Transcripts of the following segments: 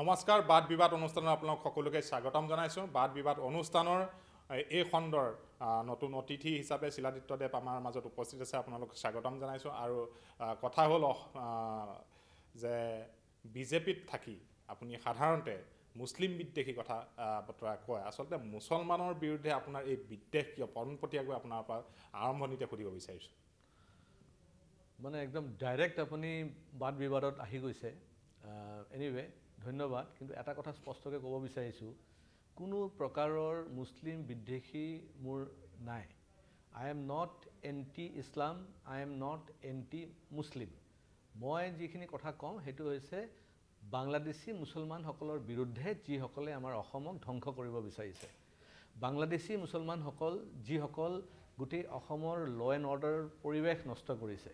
নমস্কাৰ বাদ বিবাদ অনুষ্ঠানত আপোনালোক সকলোকে স্বাগতম জনাইছোঁ বাদ বিবাদ অনুষ্ঠানৰ এই খণ্ডৰ নতুন অতিথি হিচাপে শিলাদিত্যদেৱ আমাৰ মাজত উপস্থিত আছে আপোনালোক স্বাগতম জনাইছোঁ আৰু কথা হ'ল যে বিজেপিত থাকি আপুনি সাধাৰণতে মুছলিম বিদ্বেষী কথা বতৰা কয় আচলতে মুছলমানৰ বিৰুদ্ধে আপোনাৰ এই বিদ্বেষ কিয় পৰ্মপতীয়াকৈ আপোনাৰ পৰা আৰম্ভণিতে সুধিব বিচাৰিছোঁ মানে একদম ডাইৰেক্ট আপুনি বাদ বিবাদত আহি গৈছে এনিৱে' ধন্যবাদ কিন্তু এটা কথা স্পষ্টকৈ ক'ব বিচাৰিছোঁ কোনো প্ৰকাৰৰ মুছলিম বিদ্বেষী মোৰ নাই I am not anti Islam I am not anti Muslim মই যিখিনি কথা কওঁ সেইটো হৈছে বাংলাদেশী মুছলমানসকলৰ বিৰুদ্ধে যিসকলে আমাৰ অসমক ধ্বংস কৰিব বিচাৰিছে বাংলাদেশী মুছলমানসকল যিসকল গোটেই অসমৰ ল' এণ্ড অৰ্ডাৰ পৰিৱেশ নষ্ট কৰিছে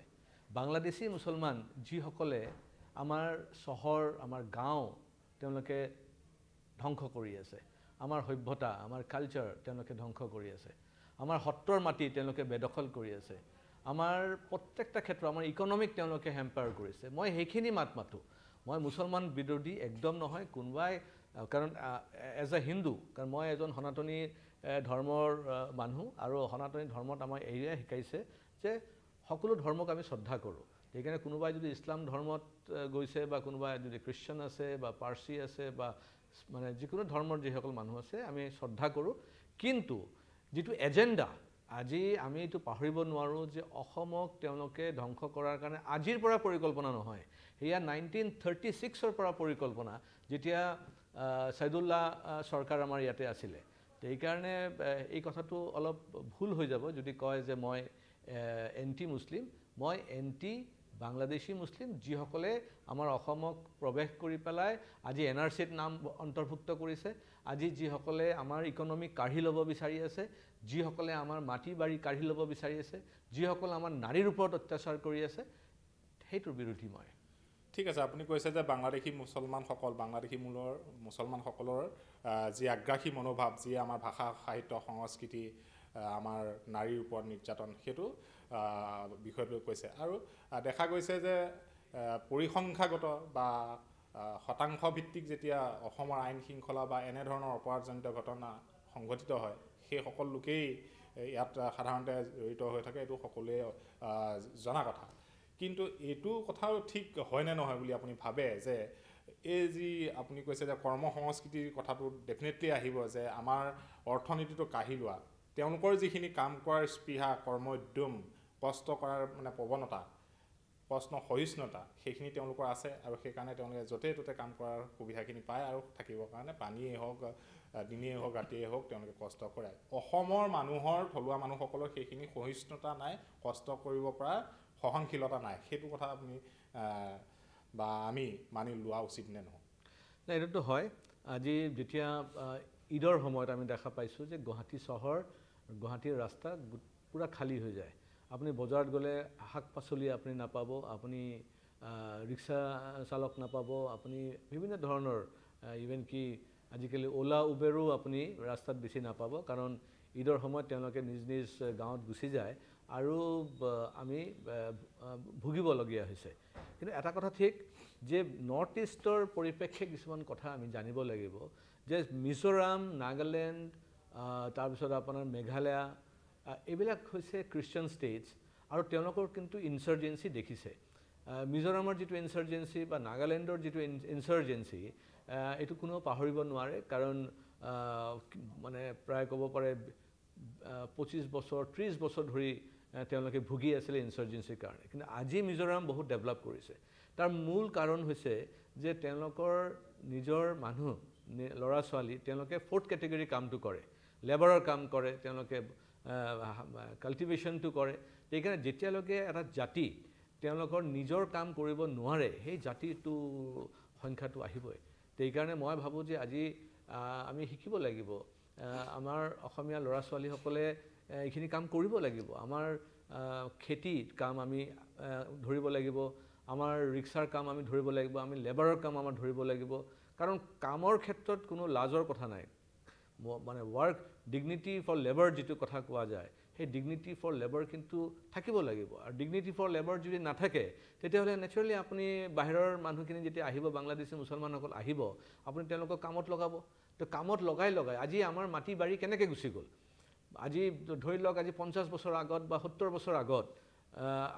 বাংলাদেশী মুছলমান যিসকলে আমাৰ চহৰ আমাৰ গাঁও তেওঁলোকে ধ্বংস কৰি আছে আমাৰ সভ্যতা আমাৰ কালচাৰ তেওঁলোকে ধ্বংস কৰি আছে আমাৰ সত্ৰৰ মাটি তেওঁলোকে বেদখল কৰি আছে আমাৰ প্ৰত্যেকটা ক্ষেত্ৰত আমাৰ ইকনমিক তেওঁলোকে হেম্পায়াৰ কৰিছে মই সেইখিনি মাত মাতোঁ মই মুছলমান বিৰোধী একদম নহয় কোনোবাই কাৰণ এজ এ হিন্দু কাৰণ মই এজন সনাতনী ধৰ্মৰ মানুহ আৰু সনাতনী ধৰ্মত আমাৰ এৰিয়াই শিকাইছে যে সকলো ধৰ্মক আমি শ্ৰদ্ধা কৰোঁ সেইকাৰণে কোনোবাই যদি ইছলাম ধৰ্মত গৈছে বা কোনোবাই যদি খ্ৰীষ্টান আছে বা পাৰ্চি আছে বা মানে যিকোনো ধৰ্মৰ যিসকল মানুহ আছে আমি শ্ৰদ্ধা কৰোঁ কিন্তু যিটো এজেণ্ডা আজি আমি এইটো পাহৰিব নোৱাৰোঁ যে অসমক তেওঁলোকে ধ্বংস কৰাৰ কাৰণে আজিৰ পৰা পৰিকল্পনা নহয় সেয়া নাইনটিন থাৰ্টি ছিক্সৰ পৰা পৰিকল্পনা যেতিয়া ছাইদুল্লাহ চৰকাৰ আমাৰ ইয়াতে আছিলে সেইকাৰণে এই কথাটো অলপ ভুল হৈ যাব যদি কয় যে মই এণ্টি মুছলিম মই এণ্টি বাংলাদেশী মুছলিম যিসকলে আমাৰ অসমক প্ৰৱেশ কৰি পেলাই আজি এন আৰ চিত নাম অন্তৰ্ভুক্ত কৰিছে আজি যিসকলে আমাৰ ইকনমিক কাঢ়ি ল'ব বিচাৰি আছে যিসকলে আমাৰ মাটি বাৰী কাঢ়ি ল'ব বিচাৰি আছে যিসকলে আমাৰ নাৰীৰ ওপৰত অত্যাচাৰ কৰি আছে সেইটোৰ বিৰোধী মই ঠিক আছে আপুনি কৈছে যে বাংলাদেশী মুছলমানসকল বাংলাদেশী মূলৰ মুছলমানসকলৰ যি আগ্ৰাসী মনোভাৱ যি আমাৰ ভাষা সাহিত্য সংস্কৃতি আমাৰ নাৰীৰ ওপৰত নিৰ্যাতন সেইটো বিষয়টো কৈছে আৰু দেখা গৈছে যে পৰিসংখ্যাগত বা শতাংশ ভিত্তিক যেতিয়া অসমৰ আইন শৃংখলা বা এনেধৰণৰ অপৰাধজনিত ঘটনা সংঘটিত হয় সেই সকলো লোকেই ইয়াত সাধাৰণতে জড়িত হৈ থাকে এইটো সকলোৱে জনা কথা কিন্তু এইটো কথা ঠিক হয় নে নহয় বুলি আপুনি ভাবে যে এই যি আপুনি কৈছে যে কৰ্ম সংস্কৃতিৰ কথাটো ডেফিনেটলি আহিব যে আমাৰ অৰ্থনীতিটো কাঢ়ি লোৱা তেওঁলোকৰ যিখিনি কাম কৰাৰ স্পৃহা কৰ্ম উদ্যম কষ্ট কৰাৰ মানে প্ৰৱণতা প্ৰশ্ন সহিষ্ণুতা সেইখিনি তেওঁলোকৰ আছে আৰু সেইকাৰণে তেওঁলোকে য'তে ত'তে কাম কৰাৰ সুবিধাখিনি পায় আৰু থাকিবৰ কাৰণে পানীয়ে হওক দিনেই হওক ৰাতিয়েই হওক তেওঁলোকে কষ্ট কৰে অসমৰ মানুহৰ থলুৱা মানুহসকলৰ সেইখিনি সহিষ্ণুতা নাই কষ্ট কৰিব পৰা সহনশীলতা নাই সেইটো কথা আপুনি বা আমি মানি লোৱা উচিত নে নহয় নাই এইটোতো হয় আজি যেতিয়া ঈদৰ সময়ত আমি দেখা পাইছোঁ যে গুৱাহাটী চহৰ গুৱাহাটীৰ ৰাস্তা পূৰা খালী হৈ যায় আপুনি বজাৰত গ'লে শাক পাচলি আপুনি নাপাব আপুনি ৰিক্সা চালক নাপাব আপুনি বিভিন্ন ধৰণৰ ইভেন কি আজিকালি অ'লা উবেৰো আপুনি ৰাস্তাত বেছি নাপাব কাৰণ ঈদৰ সময়ত তেওঁলোকে নিজ নিজ গাঁৱত গুচি যায় আৰু আমি ভুগিবলগীয়া হৈছে কিন্তু এটা কথা ঠিক যে নৰ্থ ইষ্টৰ পৰিপ্ৰেক্ষে কিছুমান কথা আমি জানিব লাগিব যে মিজোৰাম নাগালেণ্ড তাৰপিছত আপোনাৰ মেঘালয় এইবিলাক হৈছে খ্ৰীষ্টান ষ্টেটছ আৰু তেওঁলোকৰ কিন্তু ইনচাৰ্জেঞ্চি দেখিছে মিজোৰামৰ যিটো ইনচাৰ্জেঞ্চি বা নাগালেণ্ডৰ যিটো ইনচাৰ্জেঞ্চি এইটো কোনেও পাহৰিব নোৱাৰে কাৰণ মানে প্ৰায় ক'ব পাৰে পঁচিছ বছৰ ত্ৰিছ বছৰ ধৰি তেওঁলোকে ভুগি আছিলে ইনচাৰ্জেঞ্চিৰ কাৰণে কিন্তু আজি মিজোৰাম বহুত ডেভেলপ কৰিছে তাৰ মূল কাৰণ হৈছে যে তেওঁলোকৰ নিজৰ মানুহ ল'ৰা ছোৱালী তেওঁলোকে ফ'ৰ্থ কেটেগৰী কামটো কৰে লেবাৰৰ কাম কৰে তেওঁলোকে কাল্টিভেশ্যনটো কৰে সেইকাৰণে যেতিয়ালৈকে এটা জাতি তেওঁলোকৰ নিজৰ কাম কৰিব নোৱাৰে সেই জাতিটো সংখ্যাটো আহিবই সেইকাৰণে মই ভাবোঁ যে আজি আমি শিকিব লাগিব আমাৰ অসমীয়া ল'ৰা ছোৱালীসকলে এইখিনি কাম কৰিব লাগিব আমাৰ খেতিত কাম আমি ধৰিব লাগিব আমাৰ ৰিক্সাৰ কাম আমি ধৰিব লাগিব আমি লেবাৰৰ কাম আমাৰ ধৰিব লাগিব কাৰণ কামৰ ক্ষেত্ৰত কোনো লাজৰ কথা নাই মানে ৱাৰ্ক ডিগনিটি ফৰ লেবাৰ যিটো কথা কোৱা যায় সেই ডিগনিটি ফৰ লেবাৰ কিন্তু থাকিব লাগিব আৰু ডিগনিটি ফৰ লেবাৰ যদি নাথাকে তেতিয়াহ'লে নেচাৰেলি আপুনি বাহিৰৰ মানুহখিনি যেতিয়া আহিব বাংলাদেশী মুছলমানসকল আহিব আপুনি তেওঁলোকক কামত লগাব তো কামত লগাই লগাই আজি আমাৰ মাটি বাৰী কেনেকৈ গুচি গ'ল আজি ধৰি লওক আজি পঞ্চাছ বছৰ আগত বা সত্তৰ বছৰ আগত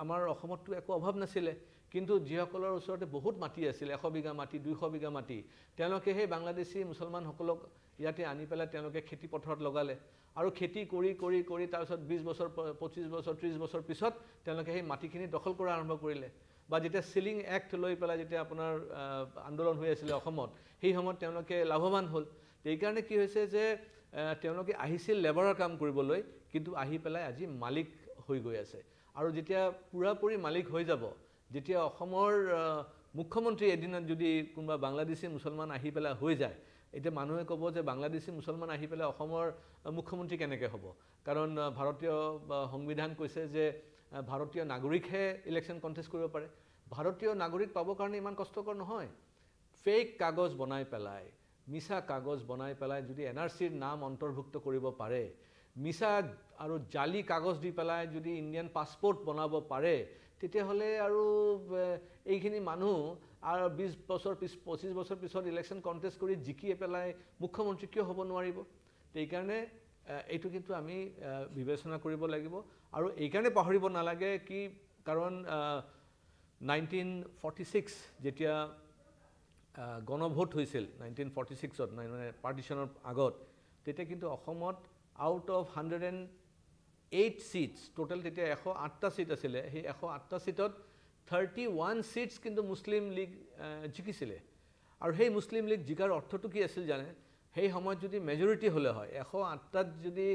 আমাৰ অসমততো একো অভাৱ নাছিলে কিন্তু যিসকলৰ ওচৰতে বহুত মাটি আছিল এশ বিঘা মাটি দুইশ বিঘা মাটি তেওঁলোকে সেই বাংলাদেশী মুছলমানসকলক ইয়াতে আনি পেলাই তেওঁলোকে খেতি পথাৰত লগালে আৰু খেতি কৰি কৰি কৰি তাৰপিছত বিছ বছৰ পঁচিছ বছৰ ত্ৰিছ বছৰ পিছত তেওঁলোকে সেই মাটিখিনি দখল কৰা আৰম্ভ কৰিলে বা যেতিয়া চিলিং এক্ট লৈ পেলাই যেতিয়া আপোনাৰ আন্দোলন হৈ আছিলে অসমত সেই সময়ত তেওঁলোকে লাভৱান হ'ল এইকাৰণে কি হৈছে যে তেওঁলোকে আহিছিল লেবাৰৰ কাম কৰিবলৈ কিন্তু আহি পেলাই আজি মালিক হৈ গৈ আছে আৰু যেতিয়া পূৰাপুৰি মালিক হৈ যাব যেতিয়া অসমৰ মুখ্যমন্ত্ৰী এদিনত যদি কোনোবা বাংলাদেশী মুছলমান আহি পেলাই হৈ যায় এতিয়া মানুহে ক'ব যে বাংলাদেশী মুছলমান আহি পেলাই অসমৰ মুখ্যমন্ত্ৰী কেনেকৈ হ'ব কাৰণ ভাৰতীয় সংবিধান কৈছে যে ভাৰতীয় নাগৰিকহে ইলেকশ্যন কণ্টেষ্ট কৰিব পাৰে ভাৰতীয় নাগৰিক পাবৰ কাৰণে ইমান কষ্টকৰ নহয় ফেক কাগজ বনাই পেলাই মিছা কাগজ বনাই পেলাই যদি এন আৰ চিৰ নাম অন্তৰ্ভুক্ত কৰিব পাৰে মিছা আৰু জালি কাগজ দি পেলাই যদি ইণ্ডিয়ান পাছপৰ্ট বনাব পাৰে তেতিয়াহ'লে আৰু এইখিনি মানুহ আৰু বিশ বছৰ পিছ পঁচিছ বছৰ পিছত ইলেকশ্যন কণ্টেষ্ট কৰি জিকি পেলাই মুখ্যমন্ত্ৰী কিয় হ'ব নোৱাৰিব সেইকাৰণে এইটো কিন্তু আমি বিবেচনা কৰিব লাগিব আৰু এইকাৰণে পাহৰিব নালাগে কি কাৰণ নাইনটিন ফৰ্টি ছিক্স যেতিয়া গণভোট হৈছিল নাইনটিন ফৰ্টি ছিক্সত মানে পাৰ্টিশ্যনৰ আগত তেতিয়া কিন্তু অসমত out of hundred and eight seats total তেতিয়া এশ আঠটা ছিট আছিলে সেই এশ আঠটা ছিটত থাৰ্টি ওৱান ছিটছ কিন্তু মুছলিম লীগ জিকিছিলে আৰু সেই মুছলিম লীগ জিকাৰ অৰ্থটো কি আছিল জানে সেই সময়ত যদি মেজৰিটি হ'লে হয় এশ আঠটাত যদি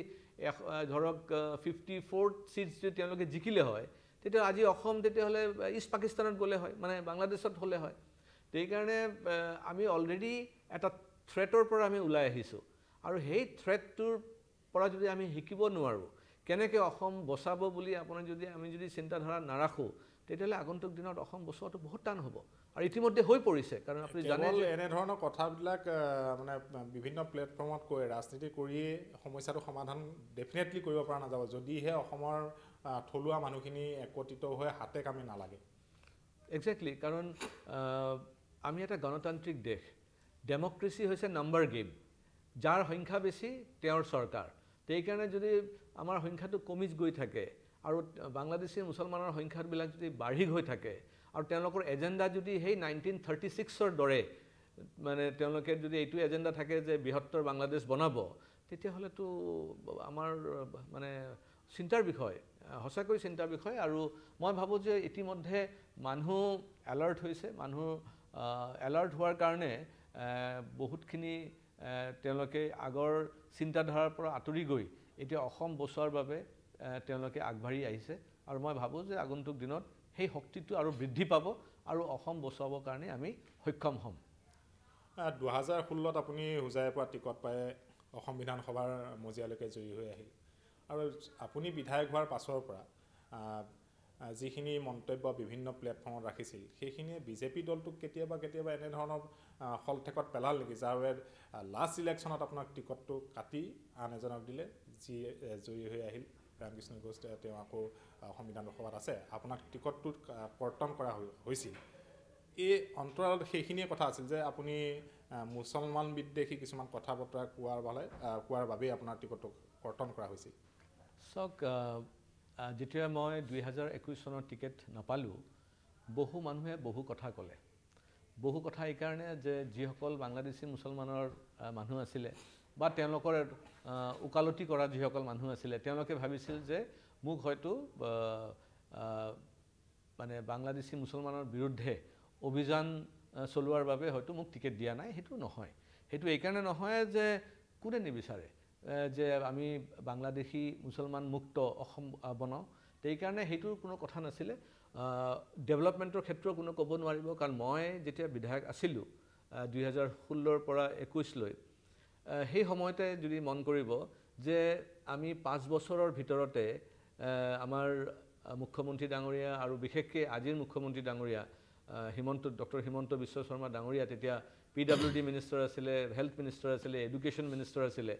এশ ধৰক ফিফটি ফ'ৰ ছিটছ যদি তেওঁলোকে জিকিলে হয় তেতিয়া আজি অসম তেতিয়াহ'লে ইষ্ট পাকিস্তানত গ'লে হয় মানে বাংলাদেশত হ'লে হয় সেইকাৰণে আমি অলৰেডি এটা থ্ৰেটৰ পৰা আমি ওলাই আহিছোঁ আৰু সেই থ্ৰেটটোৰ পৰা যদি আমি শিকিব নোৱাৰোঁ কেনেকৈ অসম বচাব বুলি আপোনাৰ যদি আমি যদি চিন্তাধাৰা নাৰাখোঁ তেতিয়াহ'লে আগন্তুক দিনত অসম বচোৱাটো বহুত টান হ'ব আৰু ইতিমধ্যে হৈ পৰিছে কাৰণ আপুনি জানে এনেধৰণৰ কথাবিলাক মানে বিভিন্ন প্লেটফৰ্মত কৈ ৰাজনীতি কৰিয়েই সমস্যাটো সমাধান ডেফিনেটলি কৰিব পৰা নাযাব যদিহে অসমৰ থলুৱা মানুহখিনি একত্ৰিত হৈ হাতে কামে নালাগে একজেক্টলি কাৰণ আমি এটা গণতান্ত্ৰিক দেশ ডেম'ক্ৰেচি হৈছে নাম্বাৰ গেম যাৰ সংখ্যা বেছি তেওঁৰ চৰকাৰ সেইকাৰণে যদি আমাৰ সংখ্যাটো কমি গৈ থাকে আৰু বাংলাদেশী মুছলমানৰ সংখ্যাবিলাক যদি বাঢ়ি গৈ থাকে আৰু তেওঁলোকৰ এজেণ্ডা যদি সেই নাইনটিন থাৰ্টি ছিক্সৰ দৰে মানে তেওঁলোকে যদি এইটো এজেণ্ডা থাকে যে বৃহত্তৰ বাংলাদেশ বনাব তেতিয়াহ'লেতো আমাৰ মানে চিন্তাৰ বিষয় সঁচাকৈ চিন্তাৰ বিষয় আৰু মই ভাবোঁ যে ইতিমধ্যে মানুহ এলাৰ্ট হৈছে মানুহ এলাৰ্ট হোৱাৰ কাৰণে বহুতখিনি তেওঁলোকে আগৰ চিন্তাধাৰাৰ পৰা আঁতৰি গৈ এতিয়া অসম বচোৱাৰ বাবে তেওঁলোকে আগবাঢ়ি আহিছে আৰু মই ভাবোঁ যে আগন্তুক দিনত সেই শক্তিটো আৰু বৃদ্ধি পাব আৰু অসম বচোৱাবৰ কাৰণে আমি সক্ষম হ'ম দুহেজাৰ ষোল্লত আপুনি হোজাই পৰা টিকট পাই অসম বিধানসভাৰ মজিয়ালৈকে জয়ী হৈ আহিল আৰু আপুনি বিধায়ক হোৱাৰ পাছৰ পৰা যিখিনি মন্তব্য বিভিন্ন প্লেটফৰ্মত ৰাখিছিল সেইখিনিয়ে বিজেপি দলটোক কেতিয়াবা কেতিয়াবা এনেধৰণৰ শলঠেকত পেলাল নেকি যাৰ বাবে লাষ্ট ইলেকশ্যনত আপোনাক টিকটটো কাটি আন এজনক দিলে যি জয়ী হৈ আহিল ৰামকৃষ্ণ গোষ্ঠ তেওঁ আকৌ সংবিধান সভাত আছে আপোনাক টিকটটো কৰ্তন কৰা হৈছিল এই অন্তৰাল সেইখিনিয়ে কথা আছিল যে আপুনি মুছলমান বিদ্বেষী কিছুমান কথা বতৰা কোৱাৰ বাবে কোৱাৰ বাবেই আপোনাৰ টিকটটো কৰ্তন কৰা হৈছিল চাওক যেতিয়া মই দুহেজাৰ একৈছ চনৰ টিকেট নাপালোঁ বহু মানুহে বহু কথা ক'লে বহু কথা এইকাৰণে যে যিসকল বাংলাদেশী মুছলমানৰ মানুহ আছিলে বা তেওঁলোকৰ ওকালতি কৰা যিসকল মানুহ আছিলে তেওঁলোকে ভাবিছিল যে মোক হয়তো মানে বাংলাদেশী মুছলমানৰ বিৰুদ্ধে অভিযান চলোৱাৰ বাবে হয়তো মোক টিকেট দিয়া নাই সেইটো নহয় সেইটো এইকাৰণে নহয় যে কোনে নিবিচাৰে যে আমি বাংলাদেশী মুছলমান মুক্ত অসম বনাওঁ সেইকাৰণে সেইটোৰ কোনো কথা নাছিলে ডেভেলপমেণ্টৰ ক্ষেত্ৰত কোনো ক'ব নোৱাৰিব কাৰণ মই যেতিয়া বিধায়ক আছিলোঁ দুহেজাৰ ষোল্লৰ পৰা একৈছলৈ সেই সময়তে যদি মন কৰিব যে আমি পাঁচ বছৰৰ ভিতৰতে আমাৰ মুখ্যমন্ত্ৰী ডাঙৰীয়া আৰু বিশেষকৈ আজিৰ মুখ্যমন্ত্ৰী ডাঙৰীয়া হিমন্ত ডক্টৰ হিমন্ত বিশ্ব শৰ্মা ডাঙৰীয়া তেতিয়া পি ডাব্লিউ ডি মিনিষ্টাৰ আছিলে হেল্থ মিনিষ্টাৰ আছিলে এডুকেশ্যন মিনিষ্টাৰ আছিলে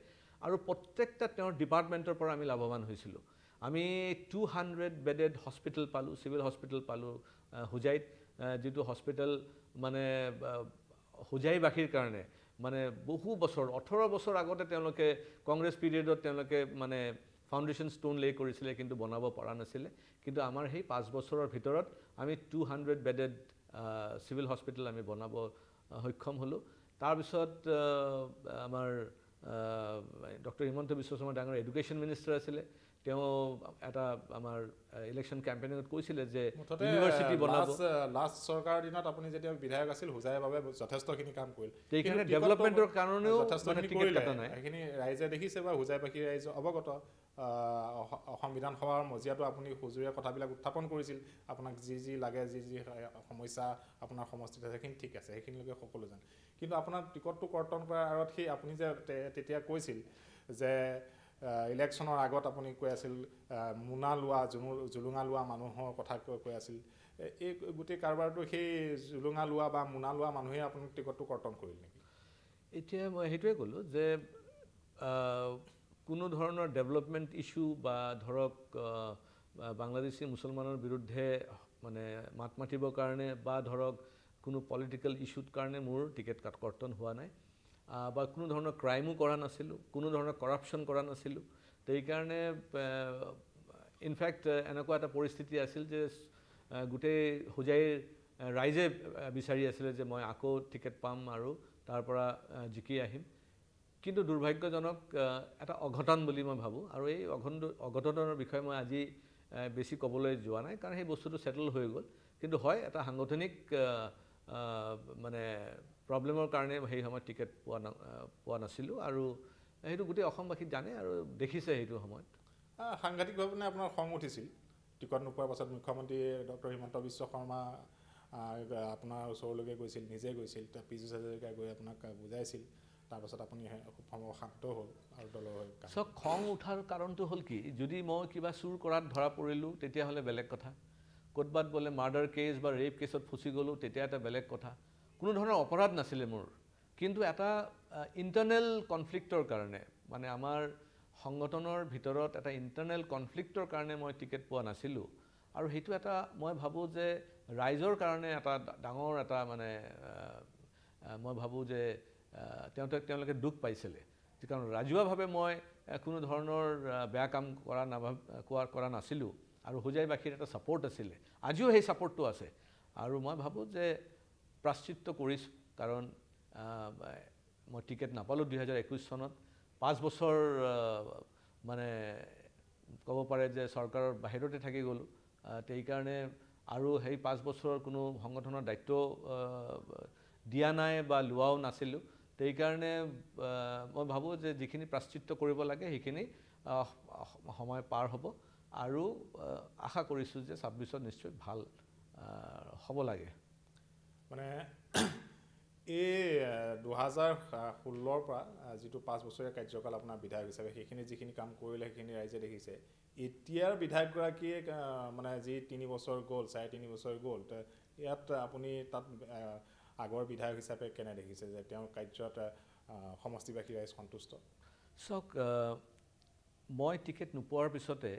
আৰু প্ৰত্যেকটা তেওঁৰ ডিপাৰ্টমেণ্টৰ পৰা আমি লাভৱান হৈছিলোঁ আমি টু হাণ্ড্ৰেড বেডেড হস্পিটেল পালোঁ চিভিল হস্পিটেল পালোঁ হোজাইত যিটো হস্পিটেল মানে হোজাইবাসীৰ কাৰণে মানে বহু বছৰ ওঠৰ বছৰ আগতে তেওঁলোকে কংগ্ৰেছ পিৰিয়ডত তেওঁলোকে মানে ফাউণ্ডেশ্যন ষ্টোন লে কৰিছিলে কিন্তু বনাব পৰা নাছিলে কিন্তু আমাৰ সেই পাঁচ বছৰৰ ভিতৰত আমি two hundred bedded civil hospital আমি বনাব সক্ষম হ'লোঁ তাৰপিছত আমাৰ ডক্টৰ হিমন্ত বিশ্ব শৰ্মা ডাঙৰ এডুকেশ্যন মিনিষ্টাৰ আছিলে তেওঁ এটা আমাৰ ইলেকশ্যন কেম্পেইনত কৈছিলে যে ইউনিভাৰ্চিটি বনাব লাষ্ট চৰকাৰৰ দিনত আপুনি যেতিয়া বিধায়ক আছিল হুজাইৰ বাবে যথেষ্টখিনি কাম কৰিল সেইখিনি ডেভেলপমেণ্টৰ কাৰণেও যথেষ্টখিনি কৰিলে সেইখিনি ৰাইজে দেখিছে বা হুজাইবাসী ৰাইজ অৱগত সংবিধান সভাৰ মজিয়াটো আপুনি সুজুৰীয়া কথাবিলাক উত্থাপন কৰিছিল আপোনাক যি যি লাগে যি যি সমস্যা আপোনাৰ সমষ্টিত আছে সেইখিনি ঠিক আছে সেইখিনিলৈকে সকলো জানে কিন্তু আপোনাৰ টিকটটো কৰ্তন কৰাৰ আঁৰত সেই আপুনি যে তেতিয়া কৈছিল যে ইলেকশ্যনৰ আগত আপুনি কৈ আছিল মোনা লোৱা জুমু জুলুঙা লোৱা মানুহৰ কথা কৈ আছিল এই গোটেই কাৰোবাৰটো সেই জুলুঙা লোৱা বা মোনা লোৱা মানুহে আপুনি টিকটটো কৰ্তন কৰিল নেকি এতিয়া মই সেইটোৱে ক'লোঁ যে কোনো ধৰণৰ ডেভেলপমেণ্ট ইছ্যু বা ধৰক বাংলাদেশী মুছলমানৰ বিৰুদ্ধে মানে মাত মাতিবৰ কাৰণে বা ধৰক কোনো পলিটিকেল ইছ্যুত কাৰণে মোৰ টিকেট কৰ্তন হোৱা নাই বা কোনো ধৰণৰ ক্ৰাইমো কৰা নাছিলোঁ কোনো ধৰণৰ কৰাপশ্যন কৰা নাছিলোঁ তো সেইকাৰণে ইনফেক্ট এনেকুৱা এটা পৰিস্থিতি আছিল যে গোটেই হোজাই ৰাইজে বিচাৰি আছিলে যে মই আকৌ টিকেট পাম আৰু তাৰ পৰা জিকি আহিম কিন্তু দুৰ্ভাগ্যজনক এটা অঘটন বুলি মই ভাবোঁ আৰু এই অঘন অঘটনৰ বিষয়ে মই আজি বেছি ক'বলৈ যোৱা নাই কাৰণ সেই বস্তুটো ছেটল হৈ গ'ল কিন্তু হয় এটা সাংগঠনিক মানে প্ৰব্লেমৰ কাৰণে সেই সময়ত টিকেট পোৱা না পোৱা নাছিলোঁ আৰু সেইটো গোটেই অসমবাসী জানে আৰু দেখিছে সেইটো সময়ত সাংঘাতিকভাৱে আপোনাৰ খং উঠিছিল টিকট নোপোৱাৰ পাছত মুখ্যমন্ত্ৰী ডক্টৰ হিমন্ত বিশ্ব শৰ্মা আপোনাৰ ওচৰলৈকে গৈছিল নিজে গৈছিল তাৰ পিছ হাজৰিকাই গৈ আপোনাক বুজাইছিল তাৰপাছত আপুনি খুব সময় শান্ত হ'ল আৰু দলৰ হৈ চাওক খং উঠাৰ কাৰণটো হ'ল কি যদি মই কিবা চুৰ কৰাত ধৰা পৰিলোঁ তেতিয়াহ'লে বেলেগ কথা ক'ৰবাত বোলে মাৰ্ডাৰ কেছ বা ৰেপ কেছত ফচি গ'লোঁ তেতিয়া এটা বেলেগ কথা কোনো ধৰণৰ অপৰাধ নাছিলে মোৰ কিন্তু এটা ইণ্টাৰনেল কনফ্লিক্টৰ কাৰণে মানে আমাৰ সংগঠনৰ ভিতৰত এটা ইণ্টাৰনেল কনফ্লিক্টৰ কাৰণে মই টিকেট পোৱা নাছিলোঁ আৰু সেইটো এটা মই ভাবোঁ যে ৰাইজৰ কাৰণে এটা ডাঙৰ এটা মানে মই ভাবোঁ যে তেওঁতে তেওঁলোকে দুখ পাইছিলে কাৰণ ৰাজহুৱাভাৱে মই কোনো ধৰণৰ বেয়া কাম কৰা নাভা কোৱা কৰা নাছিলোঁ আৰু হোজাইবাসীৰ এটা ছাপৰ্ট আছিলে আজিও সেই ছাপৰ্টটো আছে আৰু মই ভাবোঁ যে প্ৰাশ্চিত্য কৰিছোঁ কাৰণ মই টিকেট নাপালোঁ দুহেজাৰ একৈছ চনত পাঁচ বছৰ মানে ক'ব পাৰে যে চৰকাৰৰ বাহিৰতে থাকি গ'লোঁ সেইকাৰণে আৰু সেই পাঁচ বছৰৰ কোনো সংগঠনৰ দায়িত্ব দিয়া নাই বা লোৱাও নাছিলোঁ সেইকাৰণে মই ভাবোঁ যে যিখিনি প্ৰাশ্চিত্য কৰিব লাগে সেইখিনি সময় পাৰ হ'ব আৰু আশা কৰিছোঁ যে ছাব্বিছত নিশ্চয় ভাল হ'ব লাগে মানে এই দুহেজাৰ ষোল্লৰ পৰা যিটো পাঁচ বছৰীয়া কাৰ্যকাল আপোনাৰ বিধায়ক হিচাপে সেইখিনি যিখিনি কাম কৰিলে সেইখিনি ৰাইজে দেখিছে এতিয়াৰ বিধায়কগৰাকীয়ে মানে যি তিনি বছৰ গ'ল চাৰে তিনি বছৰ গ'ল ইয়াত আপুনি তাত আগৰ বিধায়ক হিচাপে কেনে দেখিছে যে তেওঁৰ কাৰ্যত সমষ্টিবাসী ৰাইজ সন্তুষ্ট চাওক মই টিকেট নোপোৱাৰ পিছতে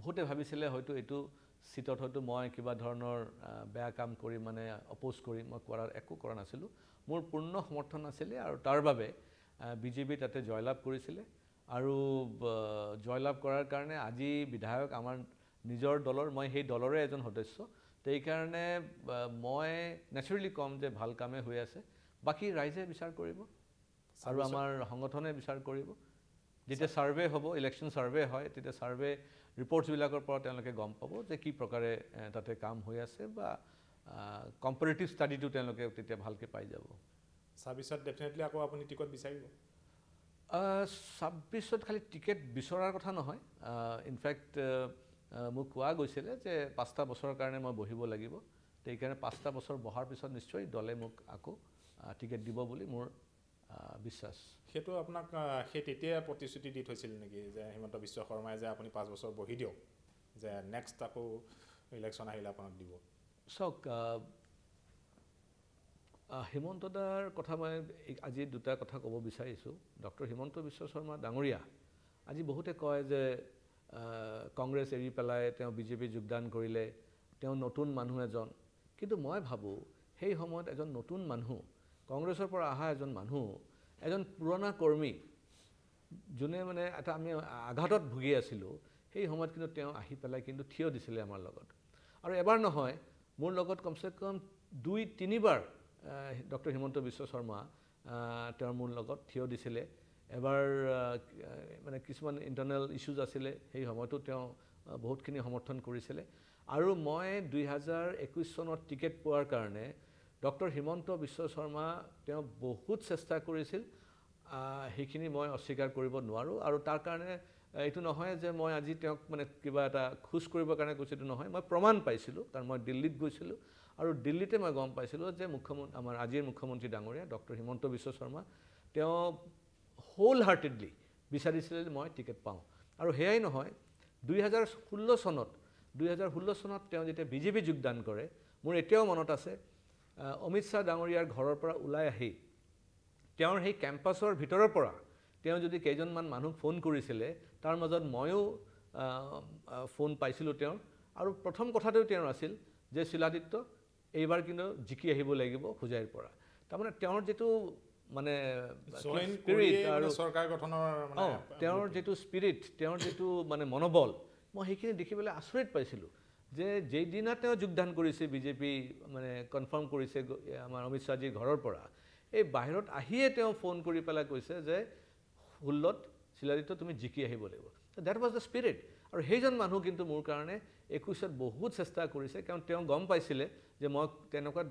বহুতে ভাবিছিলে হয়তো এইটো চিটত হয়তো মই কিবা ধৰণৰ বেয়া কাম কৰি মানে অপ'জ কৰি মই কৰাৰ একো কৰা নাছিলোঁ মোৰ পূৰ্ণ সমৰ্থন আছিলে আৰু তাৰ বাবে বিজেপি তাতে জয়লাভ কৰিছিলে আৰু জয়লাভ কৰাৰ কাৰণে আজি বিধায়ক আমাৰ নিজৰ দলৰ মই সেই দলৰে এজন সদস্য সেইকাৰণে মই নেচাৰেলি ক'ম যে ভাল কামে হৈ আছে বাকী ৰাইজে বিচাৰ কৰিব আৰু আমাৰ সংগঠনে বিচাৰ কৰিব যেতিয়া ছাৰ্ভে হ'ব ইলেকশ্যন ছাৰ্ভে হয় তেতিয়া ছাৰ্ভে ৰিপৰ্টছবিলাকৰ পৰা তেওঁলোকে গম পাব যে কি প্ৰকাৰে তাতে কাম হৈ আছে বা কম্পাৰেটিভ ষ্টাডিটো তেওঁলোকে তেতিয়া ভালকৈ পাই যাব ছাব্বিছত ডেফিনেটলি আকৌ আপুনি টিকট বিচাৰিব ছাব্বিছত খালী টিকেট বিচৰাৰ কথা নহয় ইনফেক্ট মোক কোৱা গৈছিলে যে পাঁচটা বছৰৰ কাৰণে মই বহিব লাগিব তো সেইকাৰণে পাঁচটা বছৰ বহাৰ পিছত নিশ্চয় দলে মোক আকৌ টিকেট দিব বুলি মোৰ বিশ্বাস সেইটো আপোনাক সেই তেতিয়াই প্ৰতিশ্ৰুতি দি থৈছিল নেকি যে হিমন্ত বিশ্ব শৰ্মাই যে আপুনি পাঁচ বছৰ বহি দিয়ক যে নেক্সট আকৌ ইলেকশ্যন আহিলে আপোনাক দিব চাওক হিমন্ত দাৰ কথা মই আজি দুটা কথা ক'ব বিচাৰিছোঁ ডক্টৰ হিমন্ত বিশ্ব শৰ্মা ডাঙৰীয়া আজি বহুতে কয় যে কংগ্ৰেছ এৰি পেলাই তেওঁ বিজেপিত যোগদান কৰিলে তেওঁ নতুন মানুহ এজন কিন্তু মই ভাবোঁ সেই সময়ত এজন নতুন মানুহ কংগ্ৰেছৰ পৰা অহা এজন মানুহ এজন পুৰণা কৰ্মী যোনে মানে এটা আমি আঘাতত ভুগি আছিলোঁ সেই সময়ত কিন্তু তেওঁ আহি পেলাই কিন্তু থিয় দিছিলে আমাৰ লগত আৰু এবাৰ নহয় মোৰ লগত কমচে কম দুই তিনিবাৰ ডক্টৰ হিমন্ত বিশ্ব শৰ্মা তেওঁৰ মোৰ লগত থিয় দিছিলে এবাৰ মানে কিছুমান ইণ্টাৰনেল ইছ্যুজ আছিলে সেই সময়তো তেওঁ বহুতখিনি সমৰ্থন কৰিছিলে আৰু মই দুই হাজাৰ একৈছ চনত টিকেট পোৱাৰ কাৰণে ডক্টৰ হিমন্ত বিশ্ব শৰ্মা তেওঁ বহুত চেষ্টা কৰিছিল সেইখিনি মই অস্বীকাৰ কৰিব নোৱাৰোঁ আৰু তাৰ কাৰণে এইটো নহয় যে মই আজি তেওঁক মানে কিবা এটা খোজ কৰিবৰ কাৰণে কৈছোঁ এইটো নহয় মই প্ৰমাণ পাইছিলোঁ কাৰণ মই দিল্লীত গৈছিলোঁ আৰু দিল্লীতে মই গম পাইছিলোঁ যে মুখ্যমন্ত্ৰী আমাৰ আজিৰ মুখ্যমন্ত্ৰী ডাঙৰীয়া ডক্টৰ হিমন্ত বিশ্ব শৰ্মা তেওঁ হোল হাৰ্টেডলি বিচাৰিছিলে যে মই টিকেট পাওঁ আৰু সেয়াই নহয় দুই হাজাৰ ষোল্ল চনত দুই হাজাৰ ষোল্ল চনত তেওঁ যেতিয়া বিজেপি যোগদান কৰে মোৰ এতিয়াও মনত আছে অমিত শ্বাহ ডাঙৰীয়াৰ ঘৰৰ পৰা ওলাই আহি তেওঁৰ সেই কেম্পাছৰ ভিতৰৰ পৰা তেওঁ যদি কেইজনমান মানুহ ফোন কৰিছিলে তাৰ মাজত ময়ো ফোন পাইছিলোঁ তেওঁৰ আৰু প্ৰথম কথাটো তেওঁৰ আছিল যে শিলাদিত্য এইবাৰ কিন্তু জিকি আহিব লাগিব হোজাইৰ পৰা তাৰমানে তেওঁৰ যিটো মানে চৰকাৰ গঠনৰ তেওঁৰ যিটো স্পিৰিট তেওঁৰ যিটো মানে মনোবল মই সেইখিনি দেখিবলৈ আচৰিত পাইছিলোঁ যে যিদিনা তেওঁ যোগদান কৰিছে বিজেপি মানে কনফাৰ্ম কৰিছে আমাৰ অমিত শ্বাহজীৰ ঘৰৰ পৰা এই বাহিৰত আহিয়ে তেওঁ ফোন কৰি পেলাই কৈছে যে ষোল্লত চিলাদিত্য তুমি জিকি আহিব লাগিব ডেট ৱাজ দ্য স্পিৰিট আৰু সেইজন মানুহ কিন্তু মোৰ কাৰণে একৈছত বহুত চেষ্টা কৰিছে কাৰণ তেওঁ গম পাইছিলে যে মই তেনেকুৱা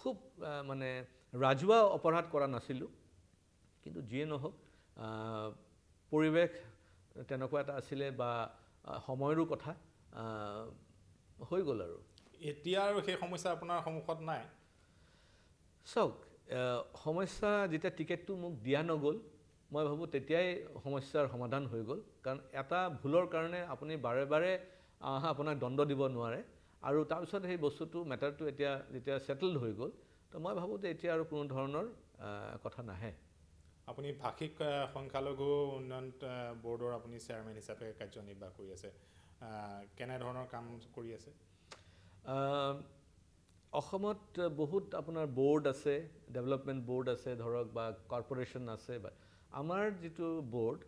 খুব মানে ৰাজহুৱা অপৰাধ কৰা নাছিলোঁ কিন্তু যিয়ে নহওক পৰিৱেশ তেনেকুৱা এটা আছিলে বা সময়ৰো কথা হৈ গ'ল আৰু এতিয়া আৰু সেই সমস্যা আপোনাৰ সন্মুখত নাই চাওক সমস্যা যেতিয়া টিকেটটো মোক দিয়া নগ'ল মই ভাবোঁ তেতিয়াই সমস্যাৰ সমাধান হৈ গ'ল কাৰণ এটা ভুলৰ কাৰণে আপুনি বাৰে বাৰে আপোনাক দণ্ড দিব নোৱাৰে আৰু তাৰপিছত সেই বস্তুটো মেটাৰটো এতিয়া যেতিয়া ছেটেল্ড হৈ গ'ল তো মই ভাবোঁ যে এতিয়া আৰু কোনো ধৰণৰ কথা নাহে আপুনি ভাষিক সংখ্যালঘু উন্নয়ন বৰ্ডৰ আপুনি চেয়াৰমেন হিচাপে কাৰ্যনিৰ্বাহ কৰি আছে কেনেধৰণৰ কাম কৰি আছে অসমত বহুত আপোনাৰ বৰ্ড আছে ডেভেলপমেণ্ট বৰ্ড আছে ধৰক বা কৰ্পৰেশ্যন আছে বা আমাৰ যিটো board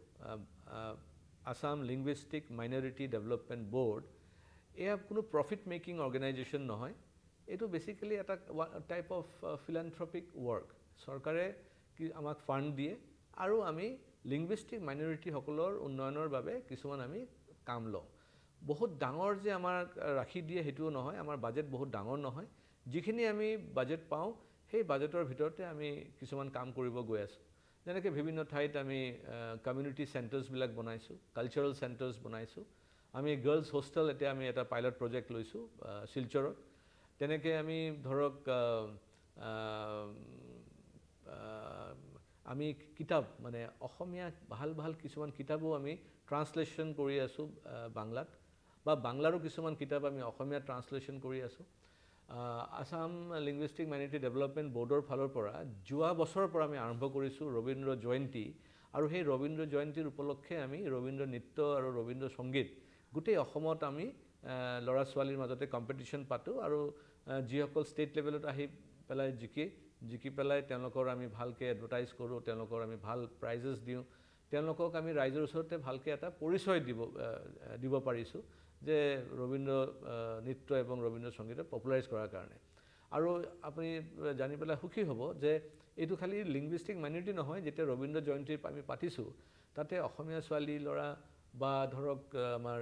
Assam linguistic minority development board এয়া কোনো প্ৰফিট মেকিং অৰ্গেনাইজেশ্যন নহয় এইটো বেচিকেলি এটা টাইপ অফ ফিলেণ্ট্ৰপিক ৱৰ্ক চৰকাৰে কি আমাক ফাণ্ড দিয়ে আৰু আমি লিংগুইষ্টিক মাইনৰিটিসকলৰ উন্নয়নৰ বাবে কিছুমান আমি কাম লওঁ বহুত ডাঙৰ যে আমাৰ ৰাখি দিয়ে সেইটোও নহয় আমাৰ বাজেট বহুত ডাঙৰ নহয় যিখিনি আমি বাজেট পাওঁ সেই বাজেটৰ ভিতৰতে আমি কিছুমান কাম কৰিব গৈ আছোঁ যেনেকৈ বিভিন্ন ঠাইত আমি কমিউনিটি চেণ্টাৰ্ছবিলাক বনাইছোঁ কালচাৰেল চেণ্টাৰ্ছ বনাইছোঁ আমি গাৰ্লছ হোষ্টেল এতিয়া আমি এটা পাইলট প্ৰজেক্ট লৈছোঁ শিলচৰত তেনেকৈ আমি ধৰক আমি কিতাপ মানে অসমীয়া ভাল ভাল কিছুমান কিতাপো আমি ট্ৰান্সলেশ্যন কৰি আছোঁ বাংলাত বা বাংলাৰো কিছুমান কিতাপ আমি অসমীয়াত ট্ৰান্সলেশ্যন কৰি আছোঁ আছাম লিংগুৱিষ্টিক মাইনৰিটি ডেভেলপমেণ্ট বৰ্ডৰ ফালৰ পৰা যোৱা বছৰৰ পৰা আমি আৰম্ভ কৰিছোঁ ৰবীন্দ্ৰ জয়ন্তী আৰু সেই ৰবীন্দ্ৰ জয়ন্তীৰ উপলক্ষে আমি ৰবীন্দ্ৰ নৃত্য আৰু ৰবীন্দ্ৰ সংগীত গোটেই অসমত আমি ল'ৰা ছোৱালীৰ মাজতে কম্পিটিশ্যন পাতোঁ আৰু যিসকল ষ্টেট লেভেলত আহি পেলাই জিকে জিকি পেলাই তেওঁলোকৰ আমি ভালকৈ এডভাৰটাইজ কৰোঁ তেওঁলোকৰ আমি ভাল প্ৰাইজেছ দিওঁ তেওঁলোকক আমি ৰাইজৰ ওচৰতে ভালকৈ এটা পৰিচয় দিব দিব পাৰিছোঁ যে ৰবীন্দ্ৰ নৃত্য এবং ৰবীন্দ্ৰ সংগীতে পপুলাৰাইজ কৰাৰ কাৰণে আৰু আপুনি জানি পেলাই সুখী হ'ব যে এইটো খালি লিংগুইষ্টিক মাইনৰিটি নহয় যেতিয়া ৰবীন্দ্ৰ জয়ন্তী আমি পাতিছোঁ তাতে অসমীয়া ছোৱালী ল'ৰা বা ধৰক আমাৰ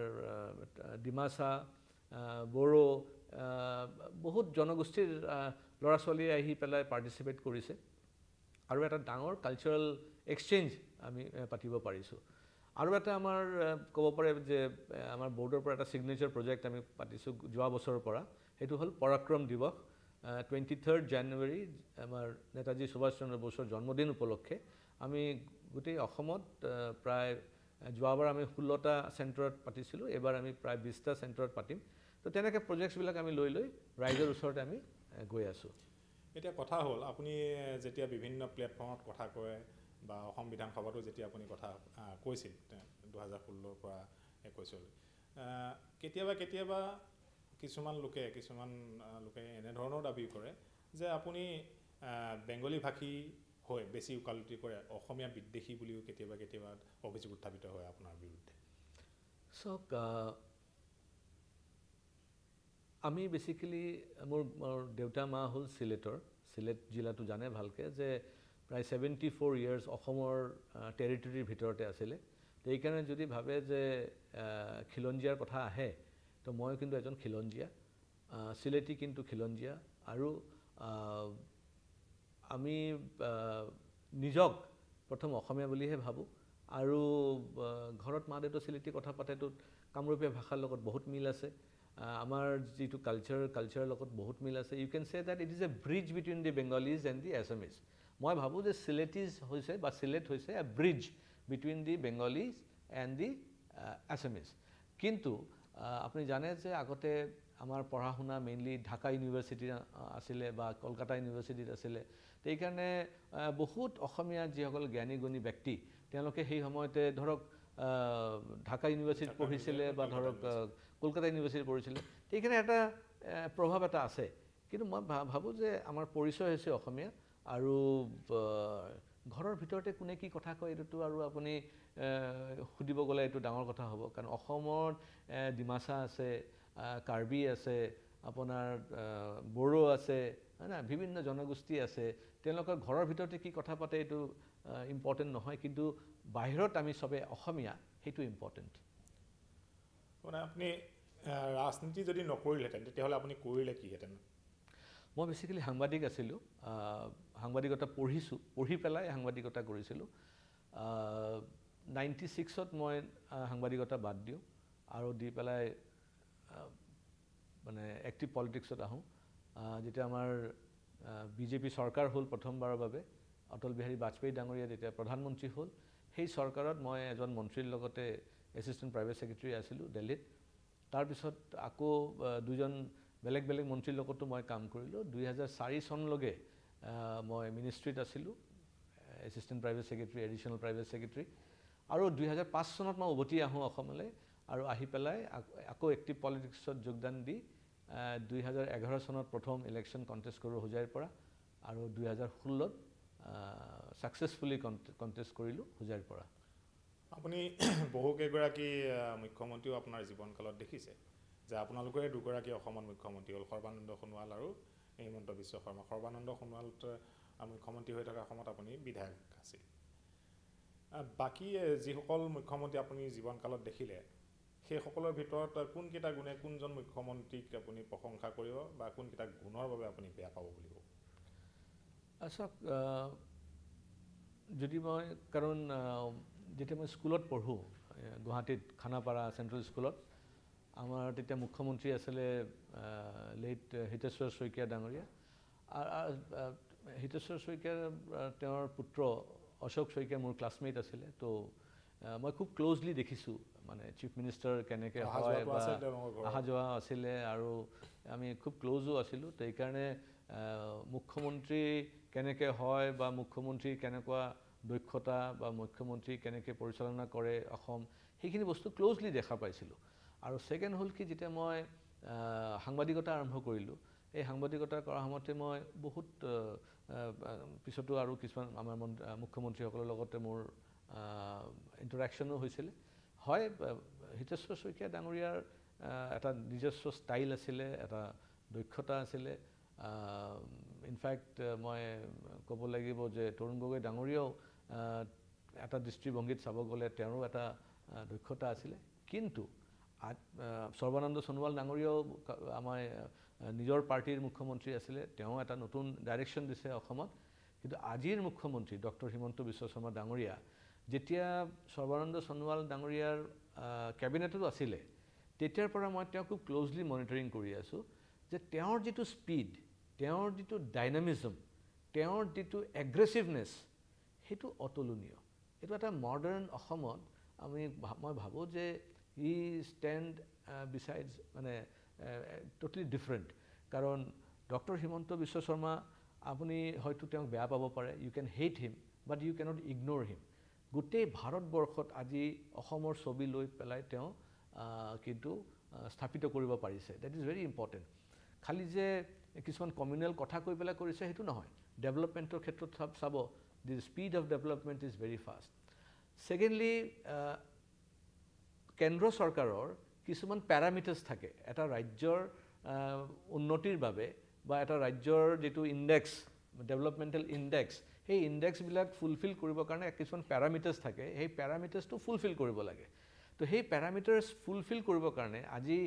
ডিমাচা বড়ো বহুত জনগোষ্ঠীৰ ল'ৰা ছোৱালী আহি পেলাই পাৰ্টিচিপেট কৰিছে আৰু এটা ডাঙৰ কালচাৰেল এক্সচেঞ্জ আমি পাতিব পাৰিছোঁ আৰু এটা আমাৰ ক'ব পাৰে যে আমাৰ বৰ্ডৰ পৰা এটা ছিগনেচাৰ প্ৰজেক্ট আমি পাতিছোঁ যোৱা বছৰৰ পৰা সেইটো হ'ল পৰাক্ৰম দিৱস টুৱেণ্টি থাৰ্ড জানুৱাৰী আমাৰ নেতাজী সুভাষ চন্দ্ৰ বসুৰ জন্মদিন উপলক্ষে আমি গোটেই অসমত প্ৰায় যোৱাবাৰ আমি ষোল্লটা চেণ্টাৰত পাতিছিলোঁ এইবাৰ আমি প্ৰায় বিছটা চেণ্টাৰত পাতিম তো তেনেকৈ প্ৰজেক্টছবিলাক আমি লৈ লৈ ৰাইজৰ ওচৰতে আমি গৈ আছোঁ এতিয়া কথা হ'ল আপুনি যেতিয়া বিভিন্ন প্লেটফৰ্মত কথা কয় বা অসম বিধানসভাতো যেতিয়া আপুনি কথা কৈছিল দুহেজাৰ ষোল্লৰ পৰা একৈছলৈ কেতিয়াবা কেতিয়াবা কিছুমান লোকে কিছুমান লোকে এনেধৰণৰ দাবী কৰে যে আপুনি বেংগলী ভাষী হৈ বেছি উকালতি কৰে অসমীয়া বিদ্বেষী বুলিও কেতিয়াবা কেতিয়াবা অভিযোগ উত্থাপিত হয় আপোনাৰ বিৰুদ্ধে চাওক আমি বেচিকেলি মোৰ মোৰ দেউতা মা হ'ল চিলেটৰ চিলেট জিলাটো জানে ভালকৈ যে প্ৰায় ছেভেণ্টি ফ'ৰ ইয়েৰ্ছ অসমৰ টেৰিটৰীৰ ভিতৰতে আছিলে সেইকাৰণে যদি ভাবে যে খিলঞ্জীয়াৰ কথা আহে তো মই কিন্তু এজন খিলঞ্জীয়া চিলেটি কিন্তু খিলঞ্জীয়া আৰু আমি নিজক প্ৰথম অসমীয়া বুলিহে ভাবোঁ আৰু ঘৰত মা দেউতা চিলেটি কথা পাতেটোত কামৰূপীয়া ভাষাৰ লগত বহুত মিল আছে আমাৰ যিটো কালচাৰ কালচাৰৰ লগত বহুত মিল আছে you can say that it is a bridge between the Bengalese and the Assamese is মই ভাবোঁ যে চিলেটিজ হৈছে বা চিলেট হৈছে a bridge between the Bengalese and the Assamese কিন্তু uh, আপুনি জানে যে আগতে আমাৰ পঢ়া শুনা মেইনলি ঢাকা ইউনিভাৰ্চিটিত uh, আছিলে বা কলকাতা ইউনিভাৰ্চিটিত আছিলে সেইকাৰণে uh, বহুত অসমীয়া যিসকল জ্ঞানী গুণী ব্যক্তি তেওঁলোকে সেই সময়তে ধৰক ঢাকা ইউনিভাৰ্চিটিত পঢ়িছিলে বা ধৰক কলকাতা ইউনিভাৰ্চিটিত পঢ়িছিলে সেইকাৰণে এটা প্ৰভাৱ এটা আছে কিন্তু মই ভাবোঁ যে আমাৰ পৰিচয় হৈছে অসমীয়া আৰু ঘৰৰ ভিতৰতে কোনে কি কথা কয় এইটোতো আৰু আপুনি সুধিব গ'লে এইটো ডাঙৰ কথা হ'ব কাৰণ অসমত ডিমাচা আছে কাৰ্বি আছে আপোনাৰ বড়ো আছে হয় না বিভিন্ন জনগোষ্ঠী আছে তেওঁলোকৰ ঘৰৰ ভিতৰতে কি কথা পাতে এইটো ইম্পৰ্টেণ্ট নহয় কিন্তু বাহিৰত আমি চবে অসমীয়া সেইটো ইম্পৰ্টেণ্ট মানে আপুনি ৰাজনীতি যদি নকৰিলেহেঁতেন তেতিয়াহ'লে আপুনি কৰিলে কিহেঁতেন মই বেচিকেলি সাংবাদিক আছিলোঁ সাংবাদিকতা পঢ়িছোঁ পঢ়ি পেলাই সাংবাদিকতা কৰিছিলোঁ নাইণ্টি ছিক্সত মই সাংবাদিকতা বাদ দিওঁ আৰু দি পেলাই মানে এক্টিভ পলিটিক্সত আহোঁ যেতিয়া আমাৰ বিজেপি চৰকাৰ হ'ল প্ৰথমবাৰৰ বাবে অটল বিহাৰী বাজপেয়ী ডাঙৰীয়া যেতিয়া প্ৰধানমন্ত্ৰী হ'ল সেই চৰকাৰত মই এজন মন্ত্ৰীৰ লগতে এছিষ্টেণ্ট প্ৰাইভেট ছেক্ৰেটেৰী আছিলোঁ দিল্লীত তাৰপিছত আকৌ দুজন বেলেগ বেলেগ মন্ত্ৰীৰ লগতো মই কাম কৰিলোঁ দুই হাজাৰ চাৰি চনলৈকে মই মিনিষ্ট্ৰীত আছিলোঁ assistant private secretary additional private secretary আৰু দুই হাজাৰ পাঁচ চনত মই উভতি আহোঁ অসমলৈ আৰু আহি পেলাই আকৌ এক্টিভ পলিটিক্সত যোগদান দি দুই হাজাৰ এঘাৰ চনত প্ৰথম ইলেকশ্যন কণ্টেষ্ট কৰোঁ হোজাইৰ পৰা আৰু দুই হাজাৰ ষোল্লত ছাকচেছফুলি কণ্টে কণ্টেষ্ট কৰিলোঁ হোজাইৰ পৰা আপুনি বহুকেইগৰাকী মুখ্যমন্ত্ৰীও আপোনাৰ জীৱনকালত দেখিছে যে আপোনালোকৰে দুগৰাকী অসমত মুখ্যমন্ত্ৰী হ'ল সৰ্বানন্দ সোণোৱাল আৰু হিমন্ত বিশ্ব শৰ্মা সৰ্বানন্দ সোণোৱালত মুখ্যমন্ত্ৰী হৈ থকা সময়ত আপুনি বিধায়ক আছিল বাকী যিসকল মুখ্যমন্ত্ৰী আপুনি জীৱনকালত দেখিলে সেইসকলৰ ভিতৰত কোনকেইটা গুণে কোনজন মুখ্যমন্ত্ৰীক আপুনি প্ৰশংসা কৰিব বা কোনকেইটা গুণৰ বাবে আপুনি বেয়া পাব বুলি ক'ব চাওক যদি মই কাৰণ যেতিয়া মই স্কুলত পঢ়োঁ গুৱাহাটীত খানাপাৰা চেণ্ট্ৰেল স্কুলত আমাৰ তেতিয়া মুখ্যমন্ত্ৰী আছিলে লেট হিতেশ্বৰ শইকীয়া ডাঙৰীয়া হিতেশ্বৰ শইকীয়াৰ তেওঁৰ পুত্ৰ অশোক শইকীয়া মোৰ ক্লাছমেট আছিলে তো মই খুব ক্ল'জলি দেখিছোঁ মানে চিফ মিনিষ্টাৰ কেনেকৈ অহা যোৱা আছিলে আৰু আমি খুব ক্ল'জো আছিলোঁ তো সেইকাৰণে মুখ্যমন্ত্ৰী কেনেকৈ হয় বা মুখ্যমন্ত্ৰী কেনেকুৱা দক্ষতা বা মুখ্যমন্ত্ৰী কেনেকৈ পৰিচালনা কৰে অসম সেইখিনি বস্তু ক্ল'জলি দেখা পাইছিলোঁ আৰু ছেকেণ্ড হ'ল কি যেতিয়া মই সাংবাদিকতা আৰম্ভ কৰিলোঁ এই সাংবাদিকতা কৰাৰ সময়তে মই বহুত পিছতো আৰু কিছুমান আমাৰ মন মুখ্যমন্ত্ৰীসকলৰ লগতে মোৰ ইণ্টাৰেকশ্যনো হৈছিলে হয় হিতেশ্বৰ শইকীয়া ডাঙৰীয়াৰ এটা নিজস্ব ষ্টাইল আছিলে এটা দক্ষতা আছিলে ইনফেক্ট মই ক'ব লাগিব যে তৰুণ গগৈ ডাঙৰীয়াও এটা দৃষ্টিভংগীত চাব গ'লে তেওঁৰো এটা দক্ষতা আছিলে কিন্তু সৰ্বানন্দ সোণোৱাল ডাঙৰীয়াও আমাৰ নিজৰ পাৰ্টীৰ মুখ্যমন্ত্ৰী আছিলে তেওঁ এটা নতুন ডাইৰেকশ্যন দিছে অসমত কিন্তু আজিৰ মুখ্যমন্ত্ৰী ডক্টৰ হিমন্ত বিশ্ব শৰ্মা ডাঙৰীয়া যেতিয়া সৰ্বানন্দ সোণোৱাল ডাঙৰীয়াৰ কেবিনেটতো আছিলে তেতিয়াৰ পৰা মই তেওঁ খুব ক্ল'জলি মনিটৰিং কৰি আছোঁ যে তেওঁৰ যিটো স্পীড তেওঁৰ যিটো ডাইনামিজম তেওঁৰ যিটো এগ্ৰেছিভনেছ সেইটো অতুলনীয় এইটো এটা মডাৰ্ণ অসমত আমি মই ভাবোঁ যে হি স্ট্যান্ড বিসাইডস মানে টোটালি ডিফাৰেণ্ট কাৰণ ডক্টৰ হিমন্ত বিশ্ব শৰ্মা আপুনি হয়তো তেওঁক বেয়া পাব পাৰে you can hate him but you cannot ignore him গোটেই ভাৰতবৰ্ষত আজি অসমৰ ছবি লৈ পেলাই তেওঁ কিন্তু স্থাপিত কৰিব পাৰিছে ডেট ইজ ভেৰি ইম্পৰ্টেণ্ট খালি যে কিছুমান কমিউনেল কথা কৈ পেলাই কৰিছে সেইটো নহয় ডেভেলপমেণ্টৰ ক্ষেত্ৰত চাব the speed of development is very fast secondly কেন্দ্ৰ চৰকাৰৰ কিছুমান পেৰামিটাৰ্ছ থাকে এটা ৰাজ্যৰ উন্নতিৰ বাবে বা এটা ৰাজ্যৰ যিটো ইণ্ডেক্স ডেভেলপমেণ্টেল ইণ্ডেক্স সেই ইণ্ডেক্সবিলাক ফুলফিল কৰিবৰ কাৰণে কিছুমান পেৰামিটাৰ্ছ থাকে সেই পেৰামিটাৰ্ছটো ফুলফিল কৰিব লাগে তো সেই পেৰামিটাৰ্ছ ফুলফিল কৰিবৰ কাৰণে আজি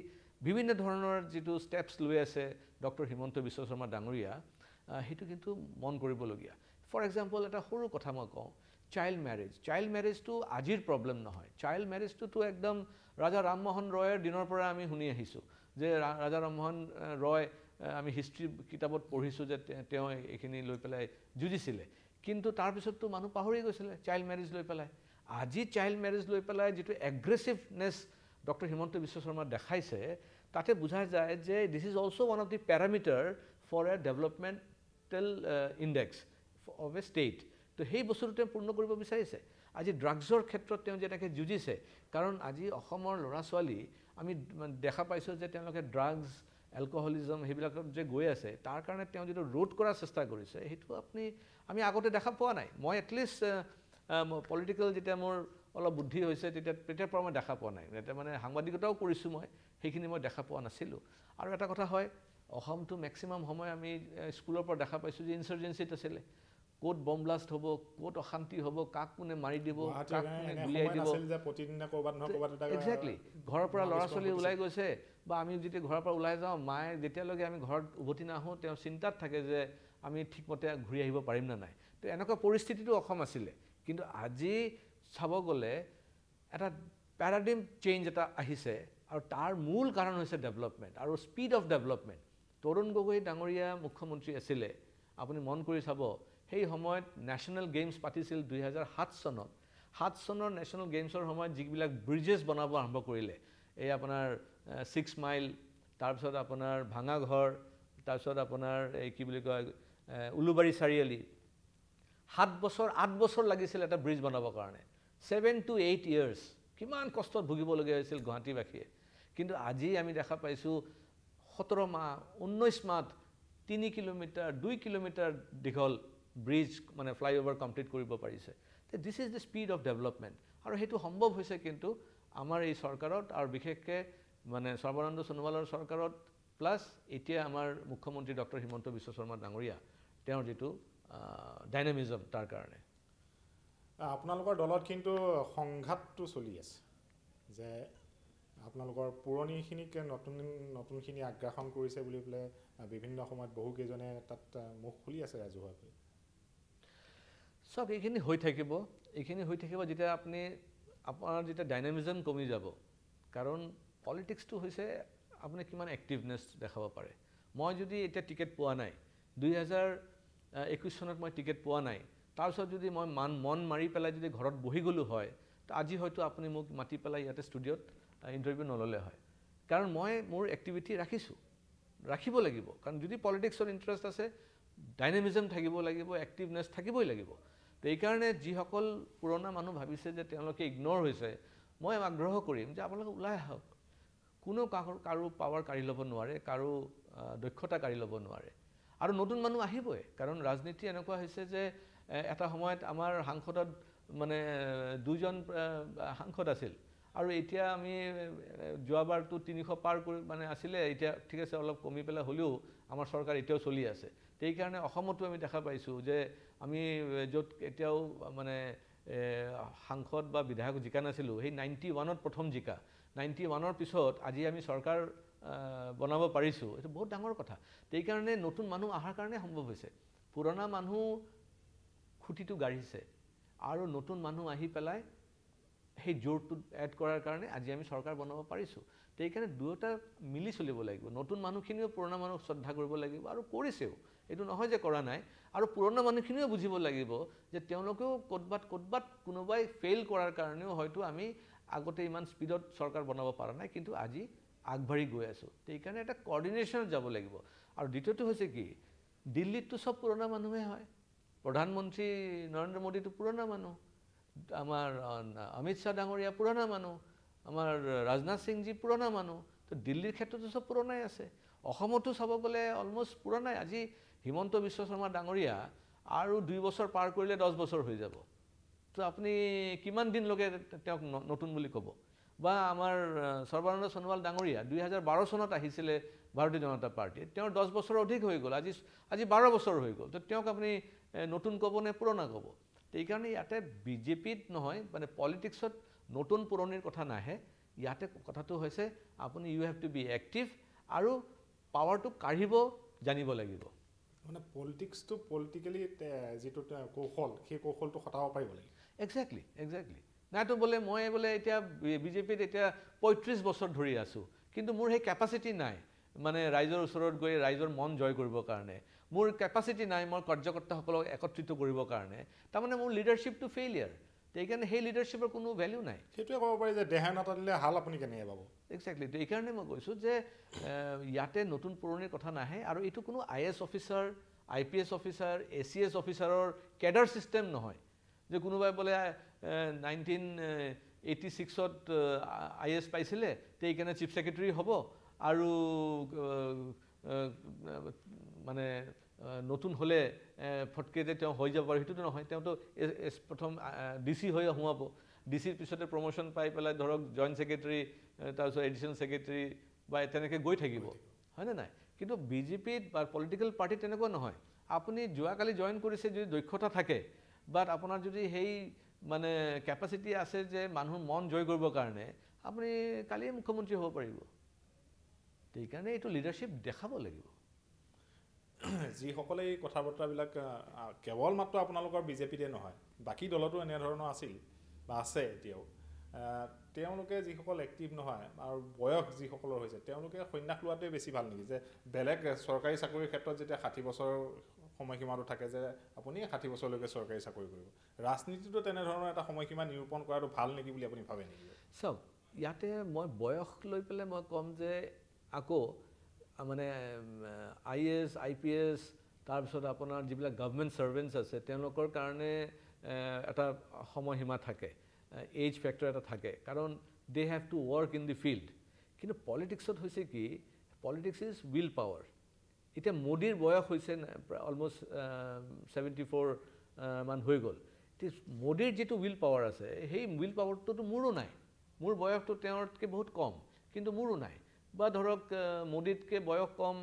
বিভিন্ন ধৰণৰ যিটো ষ্টেপছ লৈ আছে ডক্টৰ হিমন্ত বিশ্ব শৰ্মা ডাঙৰীয়া সেইটো কিন্তু মন কৰিবলগীয়া ফৰ এক্সাম্পল এটা সৰু কথা মই কওঁ চাইল্ড ম্যারেজ চাইল্ড ম্যারেজটো আজির প্রবলেম নহয় চাইল্ড ম্যারেজটোতো একদম রাজা রামমোহন রয়ের দিনের পরে আমি শুনে আছো যে রাজা রামমোহন রয় আমি হিস্ট্রি কিতাবত পড়িছো যে তেও এখিনি লৈ পেলাই যুঁজিছিলে কিন্তু তারপরও মানুষ পাহরি গেছিল চাইল্ড ম্যারেজ লৈ পেলায় আজি চাইল্ড ম্যারেজ লৈ পেলায় যেটো এগ্রেসিভনেস ডক্টর হিমন্ত বিশ্ব শর্মা দেখাইছে তাতে বোঝা যায় যে this is also one of the parameter for a developmental index of a state তো সেই বস্তুটো তেওঁ পূৰ্ণ কৰিব বিচাৰিছে আজি ড্ৰাগছৰ ক্ষেত্ৰত তেওঁ যেনেকৈ যুঁজিছে কাৰণ আজি অসমৰ ল'ৰা ছোৱালী আমি দেখা পাইছোঁ যে তেওঁলোকে ড্ৰাগছ এলকহলিজম সেইবিলাকত যে গৈ আছে তাৰ কাৰণে তেওঁ যিটো ৰোধ কৰাৰ চেষ্টা কৰিছে সেইটো আপুনি আমি আগতে দেখা পোৱা নাই মই এটলিষ্ট পলিটিকেল যেতিয়া মোৰ অলপ বুদ্ধি হৈছে তেতিয়া তেতিয়াৰ পৰা মই দেখা পোৱা নাই এতিয়া মানে সাংবাদিকতাও কৰিছোঁ মই সেইখিনি মই দেখা পোৱা নাছিলোঁ আৰু এটা কথা হয় অসমটো মেক্সিমাম সময় আমি স্কুলৰ পৰা দেখা পাইছোঁ যে ইনচাৰ্জেঞ্চিত আছিলে ক'ত বম ব্লাষ্ট হ'ব ক'ত অশান্তি হ'ব কাক কোনে মাৰি দিব কাক কোনে গুলিয়াই দিব এক্সেক্টলি ঘৰৰ পৰা ল'ৰা ছোৱালী ওলাই গৈছে বা আমি যেতিয়া ঘৰৰ পৰা ওলাই যাওঁ মায়ে যেতিয়ালৈকে আমি ঘৰত উভতি নাহোঁ তেওঁ চিন্তাত থাকে যে আমি ঠিকমতে ঘূৰি আহিব পাৰিম নে নাই তো এনেকুৱা পৰিস্থিতিটো অসম আছিলে কিন্তু আজি চাব গ'লে এটা পেৰাডিম চেঞ্জ এটা আহিছে আৰু তাৰ মূল কাৰণ হৈছে ডেভেলপমেণ্ট আৰু speed of development Tarun Gogoi ডাঙৰীয়া মুখ্যমন্ত্ৰী আছিলে আপুনি মন কৰি চাব সেই সময়ত নেশ্যনেল গেমছ পাতিছিল দুহেজাৰ সাত চনত সাত চনৰ নেশ্যনেল গেমছৰ সময়ত যিবিলাক ব্ৰিজেছ বনাব আৰম্ভ কৰিলে এই আপোনাৰ ছিক্স মাইল তাৰপিছত আপোনাৰ ভাঙা ঘৰ তাৰপিছত আপোনাৰ এই কি বুলি কয় উলুবাৰী চাৰিআলি সাত বছৰ আঠ বছৰ লাগিছিল এটা ব্ৰিজ বনাবৰ কাৰণে ছেভেন টু এইট ইয়াৰ্ছ কিমান কষ্টত ভুগিবলগীয়া হৈছিল গুৱাহাটীবাসীয়ে কিন্তু আজি আমি দেখা পাইছোঁ সোতৰ মাহ ঊনৈছ মাহত তিনি কিলোমিটাৰ দুই কিলোমিটাৰ দীঘল ব্ৰিজ মানে ফ্লাইঅভাৰ কমপ্লিট কৰিব পাৰিছে this is the speed of development আৰু সেইটো সম্ভৱ হৈছে কিন্তু আমাৰ এই চৰকাৰত আৰু বিশেষকৈ মানে সৰ্বানন্দ সোণোৱালৰ চৰকাৰত প্লাছ এতিয়া আমাৰ মুখ্যমন্ত্ৰী ডক্টৰ হিমন্ত বিশ্ব শৰ্মা ডাঙৰীয়া তেওঁৰ যিটো ডাইনামিজম তাৰ কাৰণে আপোনালোকৰ দলত কিন্তু সংঘাতটো চলি আছে যে আপোনালোকৰ পুৰণিখিনিক নতুন নতুনখিনি আগ্ৰাসন কৰিছে বুলি পেলাই বিভিন্ন সময়ত বহুকেইজনে তাত মুখ খুলি আছে ৰাজহুৱাকৈ চাওক এইখিনি হৈ থাকিব এইখিনি হৈ থাকিব যেতিয়া আপুনি আপোনাৰ যেতিয়া ডাইনামিজম কমি যাব কাৰণ পলিটিক্সটো হৈছে আপুনি কিমান এক্টিভনেছ দেখাব পাৰে মই যদি এতিয়া টিকেট পোৱা নাই দুই হাজাৰ একৈছ চনত মই টিকেট পোৱা নাই তাৰপিছত যদি মই মান মন মাৰি পেলাই যদি ঘৰত বহি গ'লোঁ হয় তো আজি হয়তো আপুনি মোক মাতি পেলাই ইয়াতে ষ্টুডিঅ'ত ইণ্টাৰভিউ নল'লে হয় কাৰণ মই মোৰ এক্টিভিটি ৰাখিছোঁ ৰাখিব লাগিব কাৰণ যদি পলিটিক্সৰ ইণ্টাৰেষ্ট আছে ডাইনামিজম থাকিব লাগিব এক্টিভনেছ থাকিবই লাগিব সেইকাৰণে যিসকল পুৰণা মানুহ ভাবিছে যে তেওঁলোকে ইগন'ৰ হৈছে মই আগ্ৰহ কৰিম যে আপোনালোকে ওলাই আহক কোনো কাষৰ কাৰো পাৱাৰ কাঢ়ি ল'ব নোৱাৰে কাৰো দক্ষতা কাঢ়ি ল'ব নোৱাৰে আৰু নতুন মানুহ আহিবই কাৰণ ৰাজনীতি এনেকুৱা হৈছে যে এটা সময়ত আমাৰ সাংসদত মানে দুজন সাংসদ আছিল আৰু এতিয়া আমি যোৱাবাৰটো তিনিশ পাৰ কৰি মানে আছিলে এতিয়া ঠিক আছে অলপ কমি পেলাই হ'লেও আমাৰ চৰকাৰ এতিয়াও চলি আছে সেইকাৰণে অসমতো আমি দেখা পাইছোঁ যে আমি য'ত এতিয়াও মানে সাংসদ বা বিধায়ক জিকা নাছিলোঁ সেই নাইণ্টি ওৱানত প্ৰথম জিকা নাইণ্টি ওৱানৰ পিছত আজি আমি চৰকাৰ বনাব পাৰিছোঁ এইটো বহুত ডাঙৰ কথা সেইকাৰণে নতুন মানুহ অহাৰ কাৰণে সম্ভৱ হৈছে পুৰণা মানুহ খুঁটিটো গাঢ়িছে আৰু নতুন মানুহ আহি পেলাই সেই জোৰটোত এড কৰাৰ কাৰণে আজি আমি চৰকাৰ বনাব পাৰিছোঁ সেইকাৰণে দুয়োটা মিলি চলিব লাগিব নতুন মানুহখিনিও পুৰণা মানুহক শ্ৰদ্ধা কৰিব লাগিব আৰু কৰিছেও এইটো নহয় যে কৰা নাই আৰু পুৰণা মানুহখিনিও বুজিব লাগিব যে তেওঁলোকেও ক'ৰবাত ক'ৰবাত কোনোবাই ফেইল কৰাৰ কাৰণেও হয়তো আমি আগতে ইমান স্পীডত চৰকাৰ বনাব পৰা নাই কিন্তু আজি আগবাঢ়ি গৈ আছোঁ সেইকাৰণে এটা কৰ্ডিনেশ্যনত যাব লাগিব আৰু দ্বিতীয়টো হৈছে কি দিল্লীততো চব পুৰণা মানুহে হয় প্ৰধানমন্ত্ৰী নৰেন্দ্ৰ মোদীটো পুৰণা মানুহ আমাৰ অমিত শ্বাহ ডাঙৰীয়া পুৰণা মানুহ আমাৰ ৰাজনাথ সিংজী পুৰণা মানুহ তো দিল্লীৰ ক্ষেত্ৰতো চব পুৰণাই আছে অসমতো চাব গ'লে অলমষ্ট পুৰণাই আজি হিমন্ত বিশ্ব শৰ্মা ডাঙৰীয়া আৰু দুই বছৰ পাৰ কৰিলে দহ বছৰ হৈ যাব তো আপুনি কিমান দিনলৈকে তেওঁক নতুন বুলি ক'ব বা আমাৰ সৰ্বানন্দ সোণোৱাল ডাঙৰীয়া দুই হাজাৰ বাৰ চনত আহিছিলে ভাৰতীয় জনতা পাৰ্টীত তেওঁৰ দহ বছৰ অধিক হৈ গ'ল আজি আজি বাৰ বছৰ হৈ গ'ল তো তেওঁক আপুনি নতুন ক'ব নে পুৰণা ক'ব সেইকাৰণে ইয়াতে বিজেপিত নহয় মানে পলিটিক্সত নতুন পুৰণিৰ কথা নাহে ইয়াতে কথাটো হৈছে আপুনি you have to be active আৰু পাৱাৰটো কাঢ়িব জানিব লাগিব মানে পলিটিক্সটো পলিটিকেলি যিটো কৌশল সেই কৌশলটো খটাব পাৰিব লাগিব একজেক্টলি একজেক্টলি নাইতো বোলে মই বোলে এতিয়া বিজেপিত এতিয়া পঁয়ত্ৰিছ বছৰ ধৰি আছোঁ কিন্তু মোৰ সেই কেপাচিটি নাই মানে ৰাইজৰ ওচৰত গৈ ৰাইজৰ মন জয় কৰিবৰ কাৰণে মোৰ কেপাচিটি নাই মই কাৰ্যকৰ্তাসকলক একত্ৰিত কৰিবৰ কাৰণে তাৰমানে মোৰ লিডাৰশ্বিপটো ফেইলিয়াৰ সেইকাৰণে সেই লিডাৰশ্বিপৰ কোনো ভেলিউ নাই সেইটোৱে ক'ব পাৰি যে দেহা নাটালিলে হাল আপুনি কেনেকে পাব এক্সেক্টলি এইকাৰণে মই কৈছোঁ যে ইয়াতে নতুন পুৰণিৰ কথা নাহে আৰু এইটো কোনো I S officer I P S officer A C S অফিচাৰৰ কেডাৰ ছিষ্টেম নহয় যে কোনোবাই বোলে নাইনটিন এইটি ছিক্সত আই এছ পাইছিলে তেইকাৰণে চিফ ছেক্ৰেটেৰী হ'ব আৰু মানে নতুন হ'লে ফটকে যে তেওঁ হৈ যাব পাৰে সেইটোতো নহয় তেওঁতো প্ৰথম ডি চি হৈ সোমাব ডি চিৰ পিছতে প্ৰমোশ্যন পাই পেলাই ধৰক জইণ্ট ছেক্ৰেটেৰী তাৰপিছত এডিশ্যনেল ছেক্ৰেটেৰী বা তেনেকৈ গৈ থাকিব হয়নে নাই কিন্তু বি জে পিত বা পলিটিকেল পাৰ্টীত তেনেকুৱা নহয় আপুনি যোৱাকালি জইন কৰিছে যদি দক্ষতা থাকে বাট আপোনাৰ যদি সেই মানে কেপাচিটি আছে যে মানুহৰ মন জয় কৰিবৰ কাৰণে আপুনি কালিয়ে মুখ্যমন্ত্ৰী হ'ব পাৰিব সেইকাৰণে এইটো লিডাৰশ্বিপ দেখাব লাগিব যিসকলে এই কথা বতৰাবিলাক কেৱল মাত্ৰ আপোনালোকৰ বিজেপিতে নহয় বাকী দলতো এনেধৰণৰ আছিল বা আছে এতিয়াও তেওঁলোকে যিসকল এক্টিভ নহয় আৰু বয়স যিসকলৰ হৈছে তেওঁলোকে সন্যাস লোৱাটোৱে বেছি ভাল নেকি যে বেলেগ চৰকাৰী চাকৰিৰ ক্ষেত্ৰত যেতিয়া ষাঠি বছৰ সময়সীমাটো থাকে যে আপুনি ষাঠি বছৰলৈকে চৰকাৰী চাকৰি কৰিব ৰাজনীতিটো তেনেধৰণৰ এটা সময়সীমা নিৰূপণ কৰাটো ভাল নেকি বুলি আপুনি ভাবে নেকি চাওক ইয়াতে মই বয়স লৈ পেলাই মই ক'ম যে আকৌ মানে I S I P S তাৰপিছত আপোনাৰ যিবিলাক গভমেণ্ট ছাৰ্ভেণ্টছ আছে তেওঁলোকৰ কাৰণে এটা সময়সীমা থাকে এইজ ফেক্টৰ এটা থাকে কাৰণ they have to work in the field কিন্তু পলিটিক্সত হৈছে কি পলিটিক্স ইজ উইল পাৱাৰ এতিয়া মোদীৰ বয়স হৈছে অলমষ্ট ছেভেণ্টি ফ'ৰ মান হৈ গ'ল এতিয়া মোদীৰ যিটো উইল পাৱাৰ আছে সেই উইল পাৱাৰটোতো মোৰো নাই মোৰ বয়সটো তেওঁতকৈ বহুত কম কিন্তু মোৰো নাই বা ধৰক মোদীতকৈ বয়স কম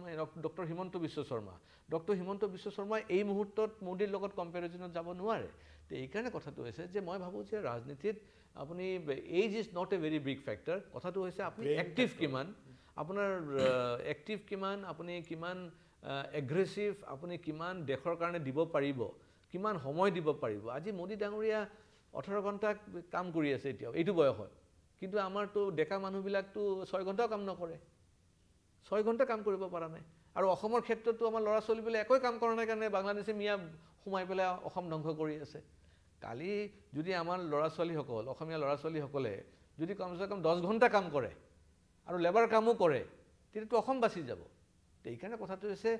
ডক্টৰ হিমন্ত বিশ্ব শৰ্মা ডক্টৰ হিমন্ত বিশ্ব শৰ্মাই এই মুহূৰ্তত মোদীৰ লগত কম্পেৰিজনত যাব নোৱাৰে তে এইকাৰণে কথাটো হৈছে যে মই ভাবোঁ যে ৰাজনীতিত আপুনি age is not a very big factor কথাটো হৈছে আপুনি এক্টিভ কিমান আপোনাৰ এক্টিভ কিমান আপুনি কিমান এগ্ৰেছিভ আপুনি কিমান দেশৰ কাৰণে দিব পাৰিব কিমান সময় দিব পাৰিব আজি মোদী ডাঙৰীয়া ওঠৰ ঘণ্টা কাম কৰি আছে এতিয়াও এইটো বয়সত কিন্তু আমাৰতো ডেকা মানুহবিলাকতো ছয় ঘণ্টাও কাম নকৰে ছয় ঘণ্টা কাম কৰিব পৰা নাই আৰু অসমৰ ক্ষেত্ৰতো আমাৰ ল'ৰা ছোৱালীবিলাকে একোৱেই কাম কৰা নাই কাৰণে বাংলাদেশী মিয়া সোমাই পেলাই অসম ধ্বংস কৰি আছে কালি যদি আমাৰ ল'ৰা ছোৱালীসকল অসমীয়া ল'ৰা ছোৱালীসকলে যদি কমচে কম দহ ঘণ্টা কাম কৰে আৰু লেবাৰ কামো কৰে তেতিয়াতো অসম বাচি যাব এইকাৰণে কথাটো হৈছে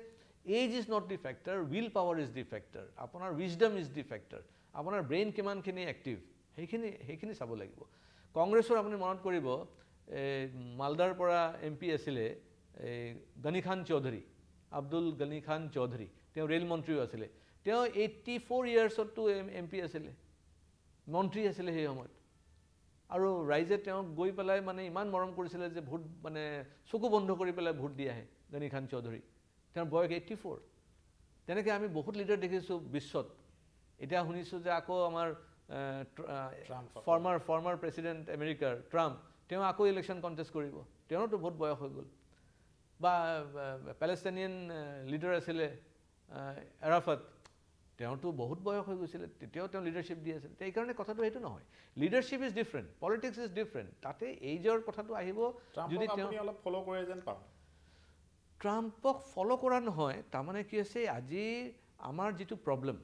age is not the factor will power is the factor আপোনাৰ উইজডম ইজ দি ফেক্টৰ আপোনাৰ ব্ৰেইন কিমানখিনি এক্টিভ সেইখিনি সেইখিনি চাব লাগিব কংগ্ৰেছৰ আপুনি মনত কৰিব এই মালদাৰ পৰা এম পি আছিলে এই গণি খান চৌধুৰী আব্দুল গণি খান চৌধুৰী তেওঁ ৰে'ল মন্ত্ৰীও আছিলে তেওঁ এইটি ফ'ৰ ইয়াৰ্ছতো এম এম পি আছিলে মন্ত্ৰী আছিলে সেই সময়ত আৰু ৰাইজে তেওঁক গৈ পেলাই মানে ইমান মৰম কৰিছিলে যে ভোট মানে চকু বন্ধ কৰি পেলাই ভোট দি আহে গণি খান চৌধুৰী তেওঁৰ বয়স এইটি ফ'ৰ তেনেকৈ আমি বহুত লিডাৰ দেখিছোঁ বিশ্বত এতিয়া শুনিছোঁ যে আকৌ আমাৰ ফৰ্মাৰ ফৰ্মাৰ প্ৰেচিডেণ্ট আমেৰিকাৰ ট্ৰাম্প তেওঁ আকৌ ইলেকশ্যন কণ্টেষ্ট কৰিব তেওঁৰতো বহুত বয়স হৈ গ'ল বা পেলেষ্টাইনিয়ান লিডাৰ আছিলে এৰাফাত তেওঁৰতো বহুত বয়স হৈ গৈছিলে তেতিয়াও তেওঁ লিডাৰশ্বিপ দি আছিলে সেইকাৰণে কথাটো সেইটো নহয় leadership is different politics is different তাতে এইজৰ কথাটো আহিব যদি তেওঁ অলপ ফ'ল' কৰে যেন পাওঁ ট্ৰাম্পক ফ'ল' কৰা নহয় তাৰমানে কি হৈছে আজি আমাৰ যিটো প্ৰব্লেম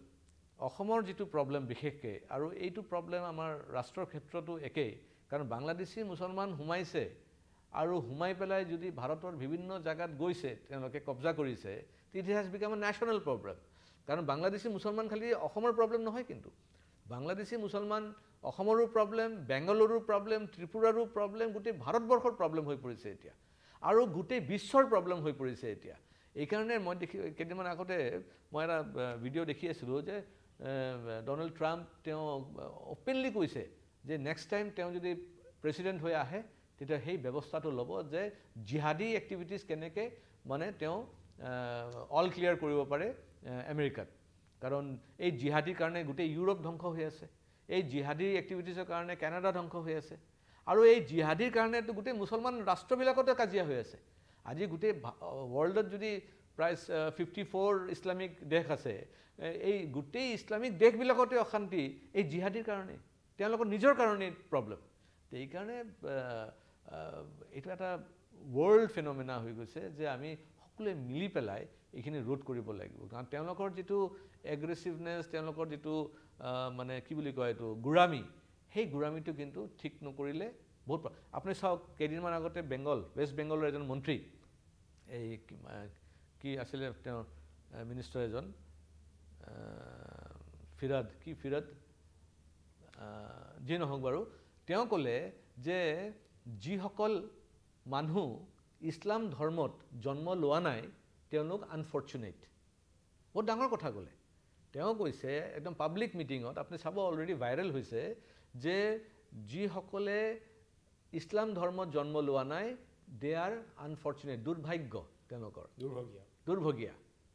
অসমৰ যিটো প্ৰব্লেম বিশেষকৈ আৰু এইটো প্ৰব্লেম আমাৰ ৰাষ্ট্ৰৰ ক্ষেত্ৰতো একেই কাৰণ বাংলাদেশী মুছলমান সোমাইছে আৰু সোমাই পেলাই যদি ভাৰতৰ বিভিন্ন জেগাত গৈছে তেওঁলোকে কব্জা কৰিছে তেতিয়া has become a national problem কাৰণ বাংলাদেশী মুছলমান খালি অসমৰ প্ৰব্লেম নহয় কিন্তু বাংলাদেশী মুছলমান অসমৰো প্ৰব্লেম বেংগালোৰো প্ৰব্লেম ত্ৰিপুৰাৰো প্ৰব্লেম গোটেই ভাৰতবৰ্ষৰ প্ৰব্লেম হৈ পৰিছে এতিয়া আৰু গোটেই বিশ্বৰ প্ৰব্লেম হৈ পৰিছে এতিয়া এইকাৰণে মই দেখি কেইদিনমান আগতে মই এটা ভিডিঅ' দেখি আছিলোঁ যে ডনাল্ড ট্ৰাম্প তেওঁ অপেনলি কৈছে যে নেক্সট টাইম তেওঁ যদি প্ৰেচিডেণ্ট হৈ আহে তেতিয়া সেই ব্যৱস্থাটো ল'ব যে জিহাদী এক্টিভিটিজ কেনেকৈ মানে তেওঁ অল ক্লিয়াৰ কৰিব পাৰে আমেৰিকাত কাৰণ এই জিহাদীৰ কাৰণে গোটেই ইউৰোপ ধ্বংস হৈ আছে এই জিহাদীৰ এক্টিভিটিজৰ কাৰণে কেনাডা ধ্বংস হৈ আছে আৰু এই জিহাদীৰ কাৰণেতো গোটেই মুছলমান ৰাষ্ট্ৰবিলাকতে কাজিয়া হৈ আছে আজি গোটেই ৱৰ্ল্ডত যদি প্ৰায় ফিফটি ফ'ৰ ইছলামিক দেশ আছে এই গোটেই ইছলামিক দেশবিলাকতে অশান্তি এই জিহাদীৰ কাৰণে তেওঁলোকৰ নিজৰ কাৰণেই প্ৰব্লেম সেইকাৰণে এইটো এটা ৱৰ্ল্ড ফেনমেনা হৈ গৈছে যে আমি সকলোৱে মিলি পেলাই এইখিনি ৰোধ কৰিব লাগিব কাৰণ তেওঁলোকৰ যিটো এগ্ৰেছিভনেছ তেওঁলোকৰ যিটো মানে কি বুলি কয় এইটো গোৰামি সেই গোৰামিটো কিন্তু ঠিক নকৰিলে বহুত আপুনি চাওক কেইদিনমান আগতে বেংগল ৱেষ্ট বেংগলৰ এজন মন্ত্ৰী এই কি আছিলে তেওঁ মিনিষ্টাৰ এজন ফিৰাদ কি ফিৰাদ যি নহওক বাৰু তেওঁ ক'লে যে যিসকল মানুহ ইছলাম ধৰ্মত জন্ম লোৱা নাই তেওঁলোক আনফৰ্চুনেট বহুত ডাঙৰ কথা ক'লে তেওঁ কৈছে একদম পাব্লিক মিটিঙত আপুনি চাব অলৰেডি ভাইৰেল হৈছে যে যিসকলে ইছলাম ধৰ্মত জন্ম লোৱা নাই দে আৰ আনফৰ্চুনেট দুৰ্ভাগ্য তেওঁলোকৰ দুৰ্ভাগ্য দুৰ্ভগীয়া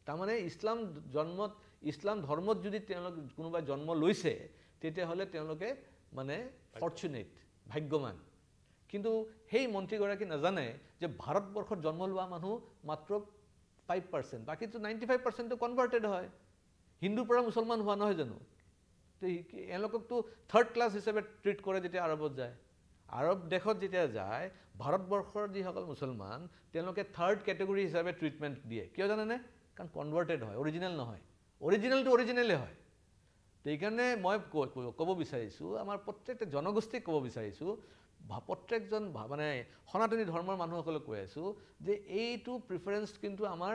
তাৰমানে ইছলাম জন্মত ইছলাম ধৰ্মত যদি তেওঁলোক কোনোবাই জন্ম লৈছে তেতিয়াহ'লে তেওঁলোকে মানে ফৰ্চুনেট ভাগ্যৱান কিন্তু সেই মন্ত্ৰীগৰাকী নাজানে যে ভাৰতবৰ্ষত জন্ম লোৱা মানুহ মাত্ৰ ফাইভ পাৰ্চেণ্ট বাকীতো নাইণ্টি ফাইভ পাৰ্চেণ্টটো কনভাৰ্টেড হয় হিন্দুৰ পৰা মুছলমান হোৱা নহয় জানো এওঁলোককতো থাৰ্ড ক্লাছ হিচাপে ট্ৰিট কৰে যেতিয়া আৰবত যায় আৰৱ দেশত যেতিয়া যায় ভাৰতবৰ্ষৰ যিসকল মুছলমান তেওঁলোকে থাৰ্ড কেটেগৰী হিচাপে ট্ৰিটমেণ্ট দিয়ে কিয় জানেনে কাৰণ কনভাৰ্টেড হয় অৰিজিনেল নহয় অৰিজিনেলটো অৰিজিনেলেই হয় সেইকাৰণে মই ক'ব বিচাৰিছোঁ আমাৰ প্ৰত্যেকটো জনগোষ্ঠীক ক'ব বিচাৰিছোঁ প্ৰত্যেকজন মানে সনাতনী ধৰ্মৰ মানুহসকলক কৈ আছোঁ যে এইটো প্ৰিফাৰেঞ্চ কিন্তু আমাৰ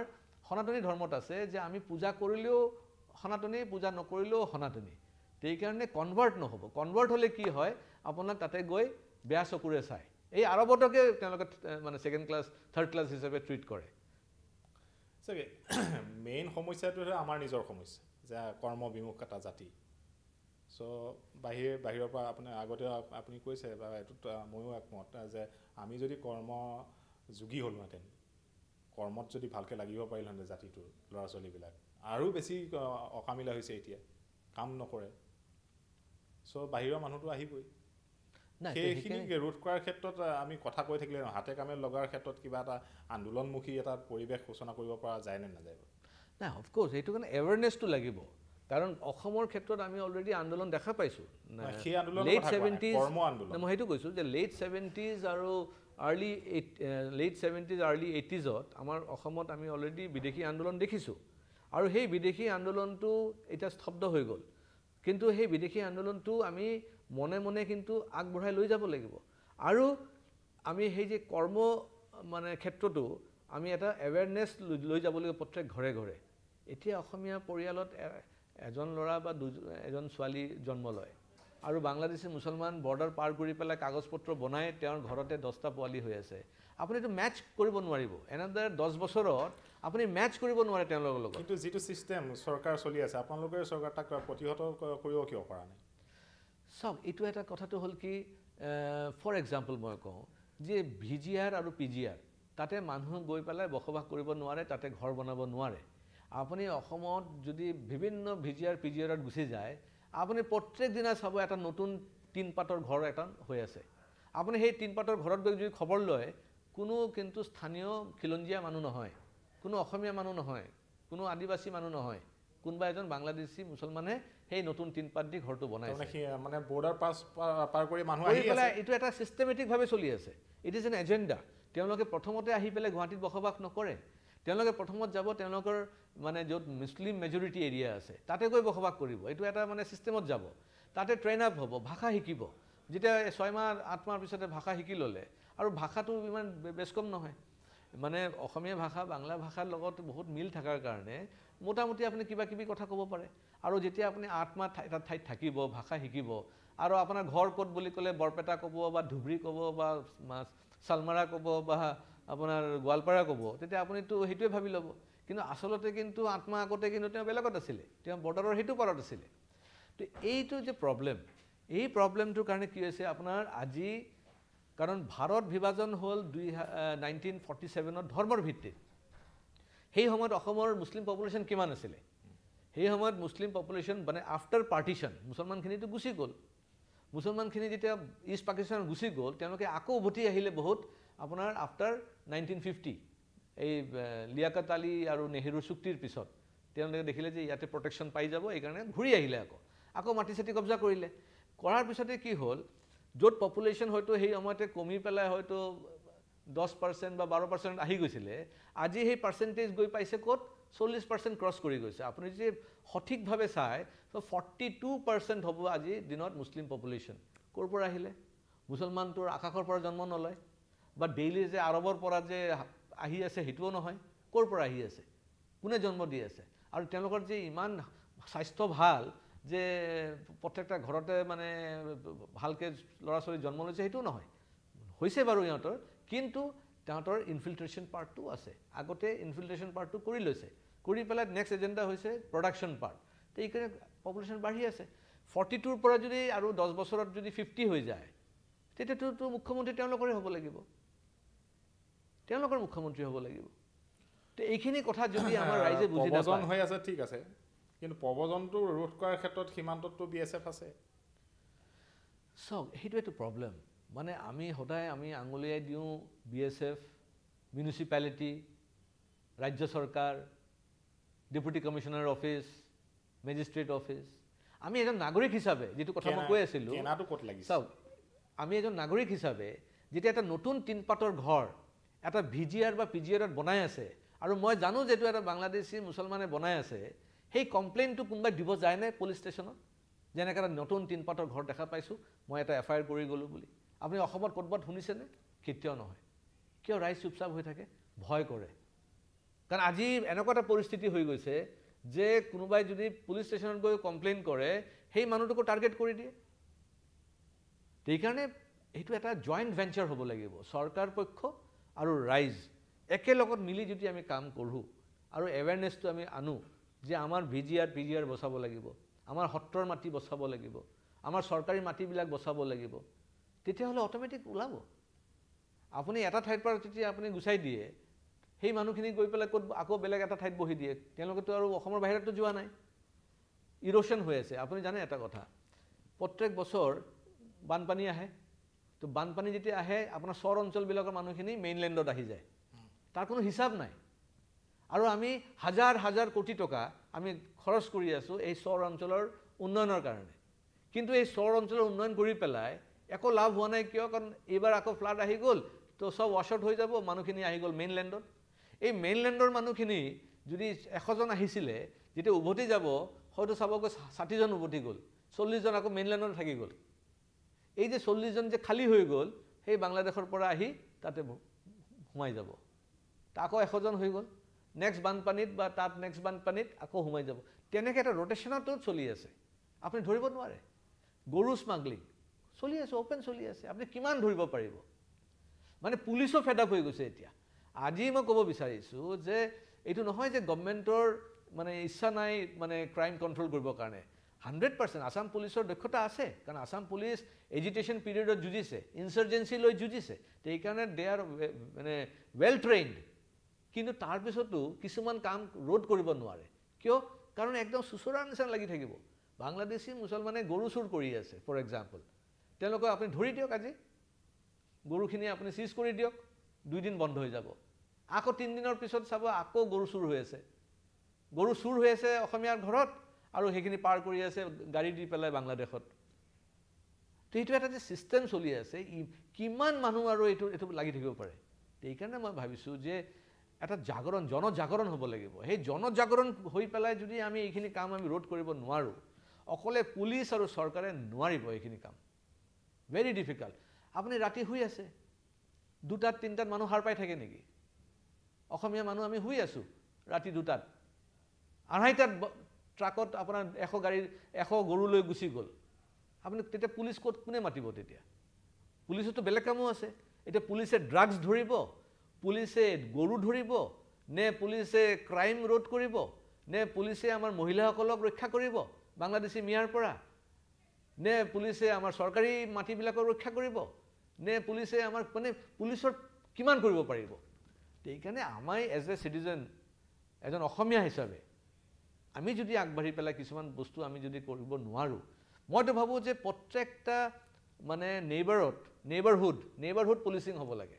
সনাতনী ধৰ্মত আছে যে আমি পূজা কৰিলেও সনাতনী পূজা নকৰিলেও সনাতনী সেইকাৰণে কনভাৰ্ট নহ'ব কনভাৰ্ট হ'লে কি হয় আপোনাক তাতে গৈ বেয়া চকুৰে চায় এই আৰবতকে তেওঁলোকে মানে ছেকেণ্ড ক্লাছ থাৰ্ড ক্লাছ হিচাপে ট্ৰিট কৰে চাগে মেইন সমস্যাটো হৈছে আমাৰ নিজৰ সমস্যা যে কৰ্ম বিমুখ এটা জাতি চ' বাহিৰ বাহিৰৰ পৰা আপোনাৰ আগতে আপুনি কৈছে বা এইটোত ময়ো একমত যে আমি যদি কৰ্ম যোগী হ'লোহেঁতেন কৰ্মত যদি ভালকৈ লাগিব পাৰিলোহেঁতেন জাতিটোৰ ল'ৰা ছোৱালীবিলাক আৰু বেছি অকামিলা হৈছে এতিয়া কাম নকৰে চ' বাহিৰৰ মানুহটো আহিবই সেইখিনি ৰোধ কৰাৰ ক্ষেত্ৰত আমি কথা কৈ থাকিলে হাতে কামে লগাৰ ক্ষেত্ৰত কিবা এটা আন্দোলনমুখী এটা পৰিৱেশ সূচনা কৰিব পৰা যায় নে নাযায় নাই অফক'ৰ্ছ সেইটো কাৰণে এৱেৰনেছটো লাগিব কাৰণ অসমৰ ক্ষেত্ৰত আমি অলৰেডি আন্দোলন দেখা পাইছোঁ লেট ছেভেণ্টিজ মই সেইটো কৈছোঁ যে লেট ছেভেণ্টিজ আৰু early eight late seventies early এইটিজত আমাৰ অসমত আমি অলৰেডি বিদেশী আন্দোলন দেখিছোঁ আৰু সেই বিদেশী আন্দোলনটো এতিয়া স্তব্ধ হৈ গ'ল কিন্তু সেই বিদেশী আন্দোলনটো আমি মনে মনে কিন্তু আগবঢ়াই লৈ যাব লাগিব আৰু আমি সেই যে কৰ্ম মানে ক্ষেত্ৰতো আমি এটা এৱেৰনেছ লৈ যাব লাগিব প্ৰত্যেক ঘৰে ঘৰে এতিয়া অসমীয়া পৰিয়ালত এজন ল'ৰা বা দুজ এজন ছোৱালী জন্ম লয় আৰু বাংলাদেশী মুছলমান বৰ্ডাৰ পাৰ কৰি পেলাই কাগজ পত্ৰ বনাই তেওঁৰ ঘৰতে দহটা পোৱালি হৈ আছে আপুনি এইটো মেটছ কৰিব নোৱাৰিব এনেদৰে দহ বছৰত আপুনি মেটচ কৰিব নোৱাৰে তেওঁলোকৰ লগত কিন্তু যিটো চিষ্টেম চৰকাৰ চলি আছে আপোনালোকে চৰকাৰ তাক প্ৰতিহত কৰিব কিয় পৰা নাই চাওক এইটো এটা কথাটো হ'ল কি ফৰ এক্সাম্পল মই কওঁ যে ভি জি আৰ আৰু পি জি আৰ তাতে মানুহ গৈ পেলাই বসবাস কৰিব নোৱাৰে তাতে ঘৰ বনাব নোৱাৰে আপুনি অসমত যদি বিভিন্ন V G R P G আৰত গুচি যায় আপুনি প্ৰত্যেক দিনা চাব এটা নতুন টিনপাতৰ ঘৰ এটা হৈ আছে আপুনি সেই টিনপাতৰ ঘৰত গৈ যদি খবৰ লয় কোনো কিন্তু স্থানীয় খিলঞ্জীয়া মানুহ নহয় কোনো অসমীয়া মানুহ নহয় কোনো আদিবাসী মানুহ নহয় কোনোবা এজন বাংলাদেশী মুছলমানে সেই নতুন তিনপাত দি ঘৰটো বনাইছে মানে চলি আছে ইট ইজ এন এজেণ্ডা তেওঁলোকে প্ৰথমতে আহি পেলাই গুৱাহাটীত বসবাস নকৰে তেওঁলোকে প্ৰথমত যাব তেওঁলোকৰ মানে য'ত মুছলিম মেজৰিটি এৰিয়া আছে তাতে গৈ বসবাস কৰিব এইটো এটা মানে চিষ্টেমত যাব তাতে ট্ৰেইন আপ হ'ব ভাষা শিকিব যেতিয়া ছয়মাহ আঠমাহৰ পিছতে ভাষা শিকি ল'লে আৰু ভাষাটো ইমান কম নহয় মানে অসমীয়া ভাষা বাংলা ভাষাৰ লগত বহুত মিল থকাৰ কাৰণে মোটামুটি আপুনি কিবা কিবি কথা ক'ব পাৰে আৰু যেতিয়া আপুনি আত্মা এটা ঠাইত থাকিব ভাষা শিকিব আৰু আপোনাৰ ঘৰ ক'ত বুলি ক'লে বৰপেটা ক'ব বা ধুবুৰী ক'ব বা চালমাৰা ক'ব বা আপোনাৰ গোৱালপাৰা ক'ব তেতিয়া আপুনিতো সেইটোৱে ভাবি ল'ব কিন্তু আচলতে কিন্তু আত্মা আগতে কিন্তু তেওঁ বেলেগত আছিলে তেওঁ বৰ্ডাৰৰ সেইটো পাৰত আছিলে তো এইটো যে প্ৰব্লেম এই প্ৰব্লেমটোৰ কাৰণে কি হৈছে আপোনাৰ আজি কাৰণ ভাৰত বিভাজন হ'ল দুই নাইনটিন ফৰ্টি ছেভেনত ধৰ্মৰ ভিত্তিত সেই সময়ত অসমৰ মুছলিম পপুলেশ্যন কিমান আছিলে সেই সময়ত মুছলিম পপুলেশ্যন মানে আফটাৰ পাৰ্টিশ্যন মুছলমানখিনিতো গুচি গ'ল মুছলমানখিনি যেতিয়া ইষ্ট পাকিস্তানত গুচি গ'ল তেওঁলোকে আকৌ উভতি আহিলে বহুত আপোনাৰ আফটাৰ নাইনটিন ফিফটি এই লিয়াকাত আলী আৰু নেহৰুৰ চুক্তিৰ পিছত তেওঁলোকে দেখিলে যে ইয়াতে প্ৰটেকশ্যন পাই যাব এইকাৰণে ঘূৰি আহিলে আকৌ আকৌ মাটি চাটি কব্জা কৰিলে কৰাৰ পিছতে কি হ'ল য'ত পপুলেশ্যন হয়তো সেই সময়তে কমি পেলাই হয়তো দহ পাৰ্চেণ্ট বা বাৰ পাৰ্চেণ্ট আহি গৈছিলে আজি সেই পাৰ্চেণ্টেজ গৈ পাইছে ক'ত চল্লিছ পাৰ্চেণ্ট ক্ৰছ কৰি গৈছে আপুনি যদি সঠিকভাৱে চায় চাই ফৰ্টি টু পাৰ্চেণ্ট হ'ব আজি দিনত মুছলিম পপুলেশ্যন ক'ৰ পৰা আহিলে মুছলমানটোৰ আকাশৰ পৰা জন্ম নলয় বা ডেইলি যে আৰৱৰ পৰা যে আহি আছে সেইটোও নহয় ক'ৰ পৰা আহি আছে কোনে জন্ম দি আছে আৰু তেওঁলোকৰ যে ইমান স্বাস্থ্য ভাল যে প্ৰত্যেকটা ঘৰতে মানে ভালকৈ ল'ৰা ছোৱালী জন্ম লৈছে সেইটো নহয় হৈছে বাৰু সিহঁতৰ কিন্তু তাহাঁতৰ ইনফিল্ট্ৰেশ্যন পাৰ্টটো আছে আগতে ইনফিল্ট্ৰেশ্যন পাৰ্টটো কৰি লৈছে কৰি পেলাই নেক্সট এজেণ্ডা হৈছে প্ৰডাকশ্যন পাৰ্ট তো এইকাৰণে পপুলেশ্যন বাঢ়ি আছে ফৰ্টি টুৰ পৰা যদি আৰু দহ বছৰত যদি ফিফটি হৈ যায় তেতিয়াতোতো মুখ্যমন্ত্ৰী তেওঁলোকৰে হ'ব লাগিব তেওঁলোকৰ মুখ্যমন্ত্ৰী হ'ব লাগিব তো এইখিনি কথা যদি আমাৰ ৰাইজে বুজি নাপায় হৈ আছে ঠিক আছে কিন্তু প্ৰব্ৰজনটো ৰোধ কৰাৰ ক্ষেত্ৰত সীমান্তততো বি এছ এফ আছে চাওক সেইটো এইটো প্ৰব্লেম মানে আমি সদায় আমি আঙুলিয়াই দিওঁ বি এছ এফ মিউনিচিপালিটি ৰাজ্য চৰকাৰ deputy commissioner office magistrate office আমি এজন নাগৰিক হিচাপে যিটো কথা মই কৈ আছিলোঁ চাওক আমি এজন নাগৰিক হিচাপে যেতিয়া এটা নতুন টিনপাতৰ ঘৰ এটা ভি জি আৰ বা পি জি আৰত বনাই আছে আৰু মই জানো যে এইটো এটা বাংলাদেশী মুছলমানে বনাই আছে সেই কমপ্লেইনটো কোনোবাই দিব যায় নাই পুলিচ ষ্টেচনত যেনেকৈ এটা নতুন তিনপাতৰ ঘৰ দেখা পাইছোঁ মই এটা এফ আই আৰ কৰি গ'লোঁ বুলি আপুনি অসমত ক'ৰবাত শুনিছেনে কেতিয়াও নহয় কিয় ৰাইজ চুপচাপ হৈ থাকে ভয় কৰে কাৰণ আজি এনেকুৱা এটা পৰিস্থিতি হৈ গৈছে যে কোনোবাই যদি পুলিচ ষ্টেচনত গৈ কমপ্লেইন কৰে সেই মানুহটোকো টাৰ্গেট কৰি দিয়ে সেইকাৰণে এইটো এটা জইণ্ট ভেঞ্চাৰ হ'ব লাগিব চৰকাৰ পক্ষ আৰু ৰাইজ একেলগত মিলি যদি আমি কাম কৰোঁ আৰু এৱেৰনেছটো আমি আনো যে আমাৰ V G R P G R বচাব লাগিব আমাৰ সত্ৰৰ মাটি বচাব লাগিব আমাৰ চৰকাৰী মাটিবিলাক বচাব লাগিব তেতিয়াহ'লে অট'মেটিক ওলাব আপুনি এটা ঠাইৰ পৰা যেতিয়া আপুনি গুচাই দিয়ে সেই মানুহখিনি গৈ পেলাই ক'ত আকৌ বেলেগ এটা ঠাইত বহি দিয়ে তেওঁলোকেতো আৰু অসমৰ বাহিৰতো যোৱা নাই ইৰ'শ্যন হৈ আছে আপুনি জানে এটা কথা প্ৰত্যেক বছৰ বানপানী আহে তো বানপানী যেতিয়া আহে আপোনাৰ চৰ অঞ্চলবিলাকৰ মানুহখিনি মেইনলেণ্ডত আহি যায় তাৰ কোনো হিচাপ নাই আৰু আমি হাজাৰ হাজাৰ কোটি টকা আমি খৰচ কৰি আছোঁ এই চৰ অঞ্চলৰ উন্নয়নৰ কাৰণে কিন্তু এই চৰ অঞ্চলৰ উন্নয়ন কৰি পেলাই একো লাভ হোৱা নাই কিয় কাৰণ এইবাৰ আকৌ ফ্লাড আহি গ'ল তো চব ৱাশ আউট হৈ যাব মানুহখিনি আহি গ'ল মেইনলেণ্ডত এই মেইনলেণ্ডৰ মানুহখিনি যদি এশজন আহিছিলে যেতিয়া উভতি যাব হয়তো চাবগৈ ষাঠিজন উভতি গ'ল চল্লিছজন আকৌ মেইনলেণ্ডত থাকি গ'ল এই যে চল্লিছজন যে খালী হৈ গ'ল সেই বাংলাদেশৰ পৰা আহি তাতে সোমাই যাব তাকো এশজন হৈ গ'ল নেক্সট বানপানীত বা তাত নেক্সট বানপানীত আকৌ সোমাই যাব তেনেকৈ এটা ৰটেশ্যনতো চলি আছে আপুনি ধৰিব নোৱাৰে গৰু স্মাগলিং চলি আছে অ'পেন চলি আছে আপুনি কিমান ধৰিব পাৰিব মানে পুলিচো ফেডাপ হৈ গৈছে এতিয়া আজি মই ক'ব বিচাৰিছোঁ যে এইটো নহয় যে গভমেণ্টৰ মানে ইচ্ছা নাই মানে ক্ৰাইম কণ্ট্ৰল কৰিবৰ কাৰণে হাণ্ড্ৰেড পাৰ্চেণ্ট আছাম পুলিচৰ দক্ষতা আছে কাৰণ আছাম পুলিচ এডুকেশ্যন পিৰিয়ডত যুঁজিছে ইনচাৰ্জেঞ্চিলৈ যুঁজিছে সেইকাৰণে দে আৰ মানে ৱেল ট্ৰেইণ্ড কিন্তু তাৰপিছতো কিছুমান কাম ৰোধ কৰিব নোৱাৰে কিয় কাৰণ একদম চুচৰা নিচিনা লাগি থাকিব বাংলাদেশী মুছলমানে গৰু চুৰ কৰি আছে ফৰ এক্সাম্পল তেওঁলোকক আপুনি ধৰি দিয়ক আজি গৰুখিনি আপুনি চিজ কৰি দিয়ক দুদিন বন্ধ হৈ যাব আকৌ তিনিদিনৰ পিছত চাব আকৌ গৰু চুৰ হৈ আছে গৰু চুৰ হৈ আছে অসমীয়াৰ ঘৰত আৰু সেইখিনি পাৰ কৰি আছে গাড়ী দি পেলাই বাংলাদেশত তো সেইটো এটা যে ছিষ্টেম চলি আছে কিমান মানুহ আৰু এইটো এইটো লাগি থাকিব পাৰে সেইকাৰণে মই ভাবিছোঁ যে এটা জাগৰণ জনজাগৰণ হ'ব লাগিব সেই জনজাগৰণ হৈ পেলাই যদি আমি এইখিনি কাম আমি ৰোধ কৰিব নোৱাৰোঁ অকলে পুলিচ আৰু চৰকাৰে নোৱাৰিব এইখিনি কাম ভেৰি ডিফিকাল্ট আপুনি ৰাতি শুই আছে দুটাত তিনিটাত মানুহ সাৰ পাই থাকে নেকি অসমীয়া মানুহ আমি শুই আছোঁ ৰাতি দুটাত আঢ়াইটাত ট্ৰাকত আপোনাৰ এশ গাড়ীৰ এশ গৰু লৈ গুচি গ'ল আপুনি তেতিয়া পুলিচ ক'ত কোনে মাতিব তেতিয়া পুলিচতো বেলেগ কামো আছে এতিয়া পুলিচে ড্ৰাগছ ধৰিব পুলিচে গৰু ধৰিব নে পুলিচে ক্ৰাইম ৰোধ কৰিব নে পুলিচে আমাৰ মহিলাসকলক ৰক্ষা কৰিব বাংলাদেশী মিয়াৰ পৰা নে পুলিচে আমাৰ চৰকাৰী মাটিবিলাকক ৰক্ষা কৰিব নে পুলিচে আমাক মানে পুলিচত কিমান কৰিব পাৰিব সেইকাৰণে আমাৰ এজ এ চিটিজেন এজন অসমীয়া হিচাপে আমি যদি আগবাঢ়ি পেলাই কিছুমান বস্তু আমি যদি কৰিব নোৱাৰোঁ মইতো ভাবোঁ যে প্ৰত্যেকটা মানে নেইবাৰত নেইবাৰহুড নেইবাৰহুড পুলিচিং হ'ব লাগে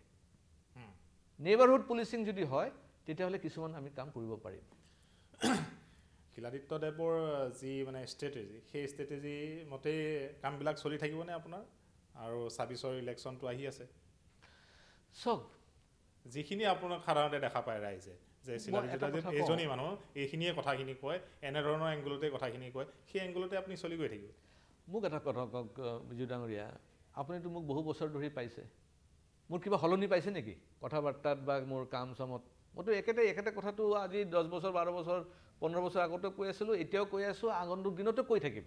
নেইবাৰহুড পুলিচিং যদি হয় তেতিয়াহ'লে কিছুমান আমি কাম কৰিব পাৰিম শিলাদিত্য দেৱৰ যি মানে ষ্ট্ৰেটেজি সেই ষ্ট্ৰেটেজি মতেই কামবিলাক চলি থাকিবনে আপোনাৰ আৰু ছাব্বিছৰ ইলেকশ্যনটো আহি আছে চাওক যিখিনি আপোনাক সাধাৰণতে দেখা পায় ৰাইজে যে এজনী মানুহ এইখিনিয়ে কথাখিনি কয় এনেধৰণৰ এংগুলতে কথাখিনি কয় সেই এংগুলতে আপুনি চলি গৈ থাকিব মোক এটা কথা কওক বিজু ডাঙৰীয়া আপুনিতো মোক বহু বছৰ ধৰি পাইছে মোৰ কিবা সলনি পাইছে নেকি কথা বাৰ্তাত বা মোৰ কাম চামত মইতো একেটাই একেটা কথাটো আজি দহ বছৰ বাৰ বছৰ পোন্ধৰ বছৰ আগতে কৈ আছিলোঁ এতিয়াও কৈ আছোঁ আগন্তুক দিনতো কৈ থাকিম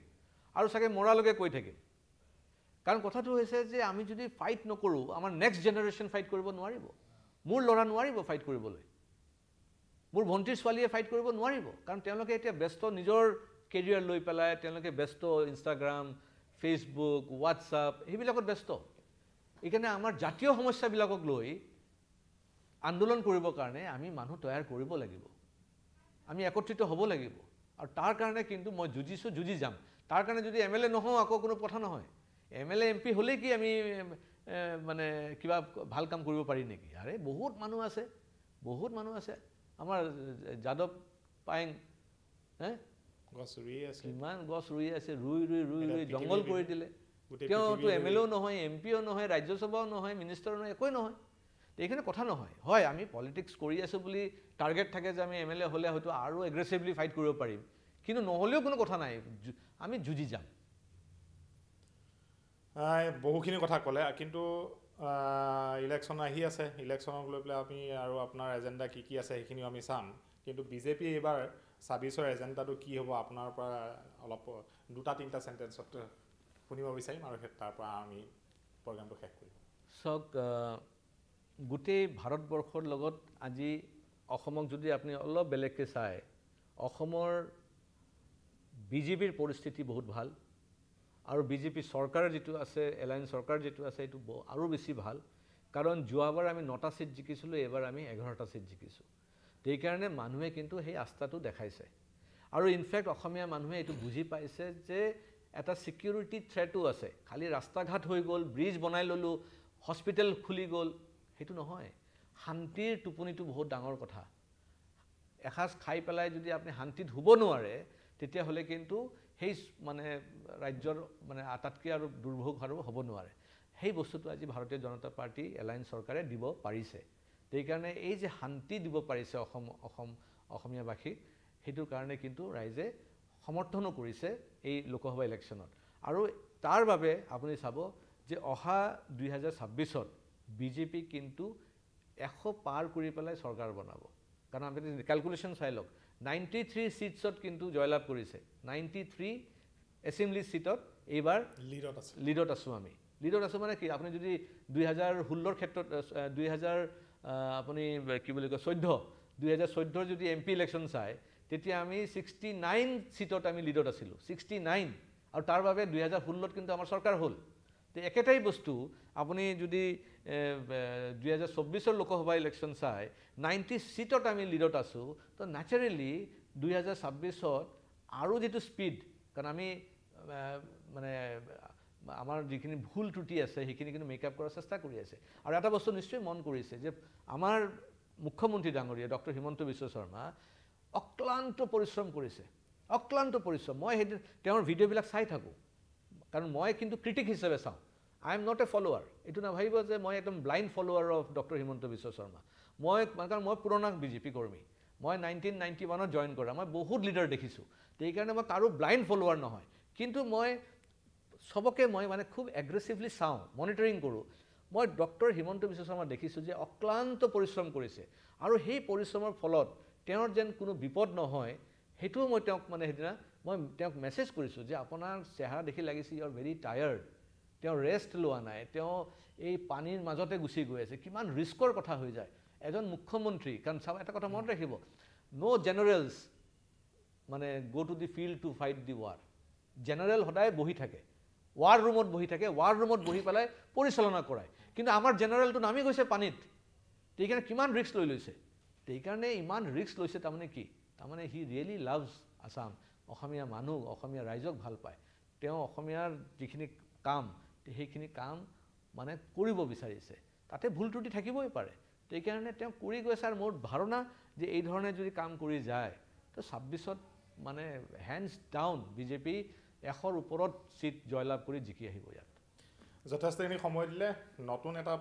আৰু চাগে মৰালৈকে কৈ থাকিম কাৰণ কথাটো হৈছে যে আমি যদি ফাইট নকৰোঁ আমাৰ নেক্সট জেনেৰেশ্যন ফাইট কৰিব নোৱাৰিব মোৰ ল'ৰা নোৱাৰিব ফাইট কৰিবলৈ মোৰ ভণ্টিৰ ছোৱালীয়ে ফাইট কৰিব নোৱাৰিব কাৰণ তেওঁলোকে এতিয়া ব্যস্ত নিজৰ কেৰিয়াৰ লৈ পেলাই তেওঁলোকে ব্যস্ত ইনষ্টাগ্ৰাম ফেচবুক হোৱাটছআপ সেইবিলাকত ব্যস্ত ইকানে আমাৰ জাতীয় সমস্যাবিলাকক লৈ আন্দোলন কৰিবৰ কাৰণে আমি মানুহ তৈয়াৰ কৰিব লাগিব আমি একত্ৰিত হ'ব লাগিব আৰু তাৰ কাৰণে কিন্তু মই যুঁজিছোঁ যুঁজি যাম তাৰ কাৰণে যদি এম এল এ নহওঁ আকৌ কোনো কথা নহয় M L A M P হ'লেই কি আমি মানে কিবা ভাল কাম কৰিব পাৰি নেকি আৰে বহুত মানুহ আছে বহুত মানুহ আছে আমাৰ যাদৱ পায়েং হে গছ ৰুই আছে কিমান গছ ৰুই আছে ৰুই ৰুই ৰুই ৰুই জংঘল কৰি দিলে তেওঁতো এম এল এও নহয় এম পিও নহয় ৰাজ্যসভাও নহয় মিনিষ্টাৰো নহয় একোৱেই নহয় এইখিনি কথা নহয় হয় আমি পলিটিক্স কৰি আছোঁ বুলি টাৰ্গেট থাকে যে আমি এম এল এ হ'লে হয়তো আৰু এগ্ৰেছিভলি ফাইট কৰিব পাৰিম কিন্তু নহ'লেও কোনো কথা নাই আমি যুঁজি যাম বহুখিনি কথা ক'লে কিন্তু ইলেকশ্যন আহি আছে ইলেকশ্যনক লৈ পেলাই আমি আৰু আপোনাৰ এজেণ্ডা কি কি আছে সেইখিনিও আমি চাম কিন্তু বিজেপি এইবাৰ ছাব্বিছৰ এজেণ্ডাটো কি হ'ব আপোনাৰ পৰা অলপ দুটা তিনিটা চেণ্টেঞ্চত শুনিব বিচাৰিম আৰু তাৰপৰা আমি প্ৰগ্ৰামটো শেষ কৰিম চাওক গোটেই ভাৰতবৰ্ষৰ লগত আজি অসমক যদি আপুনি অলপ বেলেগকৈ চায় অসমৰ বিজেপিৰ পৰিস্থিতি বহুত ভাল আৰু বিজেপি চৰকাৰ যিটো আছে এলায়েন্স চৰকাৰ যিটো আছে সেইটো আৰু বেছি ভাল কাৰণ যোৱাবাৰ আমি নটা ছিট জিকিছিলোঁ এইবাৰ আমি এঘাৰটা ছিট জিকিছোঁ সেইকাৰণে মানুহে কিন্তু সেই আস্থাটো দেখাইছে আৰু ইনফেক্ট অসমীয়া মানুহে এইটো বুজি পাইছে যে এটা ছিকিউৰিটি থ্ৰেটো আছে খালী ৰাস্তা ঘাট হৈ গ'ল ব্ৰিজ বনাই ল'লোঁ হস্পিটেল খুলি গ'ল সেইটো নহয় শান্তিৰ টোপনিটো বহুত ডাঙৰ কথা এসাঁজ খাই পেলাই যদি আপুনি শান্তিত শুব নোৱাৰে তেতিয়াহ'লে কিন্তু সেই মানে ৰাজ্যৰ মানে আটাইতকৈ আৰু দুৰ্ভোগ আৰু হ'ব নোৱাৰে সেই বস্তুটো আজি ভাৰতীয় জনতা পাৰ্টী এলায়েন্স চৰকাৰে দিব পাৰিছে সেইকাৰণে এই যে শান্তি দিব পাৰিছে অসম অসম অসমীয়াবাসীক সেইটোৰ কাৰণে কিন্তু ৰাইজে সমৰ্থনো কৰিছে এই লোকসভা ইলেকশ্যনত আৰু তাৰ বাবে আপুনি চাব যে অহা দুই হাজাৰ ছাব্বিছত বিজেপি কিন্তু এশ পাৰ কৰি পেলাই চৰকাৰ বনাব কাৰণ আপুনি কেলকুলেশ্যন চাই লওক নাইণ্টি থ্ৰী ছিটছত কিন্তু জয়লাভ কৰিছে নাইণ্টি থ্ৰী এছেম্বলি ছিটত এইবাৰ লিডত আছোঁ লিডত আছোঁ আমি লিডত আছোঁ মানে কি আপুনি যদি দুই হাজাৰ ষোল্লৰ ক্ষেত্ৰত দুই হাজাৰ আপুনি কি বুলি কয় চৈধ্য দুই হাজাৰ চৈধ্যৰ যদি এম পি ইলেকশ্যন চায় তেতিয়া আমি ছিক্সটি নাইন ছিটত আমি লিডত আছিলোঁ ছিক্সটি নাইন আৰু তাৰ বাবে দুহেজাৰ ষোল্লত কিন্তু আমাৰ চৰকাৰ হ'ল তে একেটাই বস্তু আপুনি যদি দুহেজাৰ চৌব্বিছৰ লোকসভা ইলেকশ্যন চাই নাইণ্টি ছিটত আমি লিডত আছোঁ তো নেচাৰেলি দুহেজাৰ ছাব্বিছত আৰু যিটো স্পীড কাৰণ আমি মানে আমাৰ যিখিনি ভুল ত্ৰুটি আছে সেইখিনি কিন্তু মেকআপ কৰাৰ চেষ্টা কৰি আছে আৰু এটা বস্তু নিশ্চয় মন কৰিছে যে আমাৰ মুখ্যমন্ত্ৰী ডাঙৰীয়া ডক্টৰ হিমন্ত বিশ্ব শৰ্মা অক্লান্ত পৰিশ্ৰম কৰিছে অক্লান্ত পৰিশ্ৰম মই সেই তেওঁৰ ভিডিঅ'বিলাক চাই থাকোঁ কাৰণ মই কিন্তু ক্ৰিটিক হিচাপে চাওঁ I am not a follower এইটো নাভাবিব যে মই একদম blind follower of doctor Himanta Biswa Sarma মই কাৰণ মই পুৰণা বি জে পি কৰ্মী মই নাইনটিন নাইণ্টি ওৱানত জইন কৰা মই বহুত লিডাৰ দেখিছোঁ সেইকাৰণে মই কাৰো ব্লাইণ্ড ফলোৱাৰ নহয় কিন্তু মই চবকে মই মানে খুব এগ্ৰেছিভলি চাওঁ মনিটৰিং কৰোঁ মই ডক্টৰ হিমন্ত বিশ্ব শৰ্মা দেখিছোঁ যে অক্লান্ত পৰিশ্ৰম কৰিছে আৰু সেই পৰিশ্ৰমৰ ফলত তেওঁৰ যেন কোনো বিপদ নহয় সেইটোও মই তেওঁক মানে সেইদিনা মই তেওঁক মেছেজ কৰিছোঁ যে আপোনাৰ চেহেৰা দেখি লাগিছে ইউ আৰ ভেৰি টায়াৰ্ড তেওঁ ৰেষ্ট লোৱা নাই তেওঁ এই পানীৰ মাজতে গুচি গৈ আছে কিমান ৰিস্কৰ কথা হৈ যায় এজন মুখ্যমন্ত্ৰী কাৰণ চাব এটা কথা মনত ৰাখিব ন' জেনেৰেলছ মানে go' to the field to fight the war general সদায় বহি থাকে ৱাৰ ৰুমত বহি থাকে ৱাৰ ৰুমত বহি পেলাই পৰিচালনা কৰায় কিন্তু আমাৰ জেনেৰেলটো নামি গৈছে পানীত সেইকাৰণে কিমান ৰিস্ক লৈ লৈছে সেইকাৰণে ইমান ৰিস্ক লৈছে তাৰমানে কি তাৰমানে সি ৰিয়েলি লাভছ আছাম অসমীয়া মানুহ অসমীয়া ৰাইজক ভাল পায় তেওঁ অসমীয়াৰ যিখিনি কাম সেইখিনি কাম মানে কৰিব বিচাৰিছে তাতে ভুল ত্ৰুটি থাকিবই পাৰে সেইকাৰণে তেওঁ কৰি গৈছে আৰু মোৰ ধাৰণা যে এই ধৰণে যদি কাম কৰি যায় তো ছাব্বিছত মানে hands down B J P এশৰ ওপৰত ছিট জয়লাভ কৰি জিকি আহিব ইয়াত যথেষ্টখিনি সময় দিলে নতুন এটা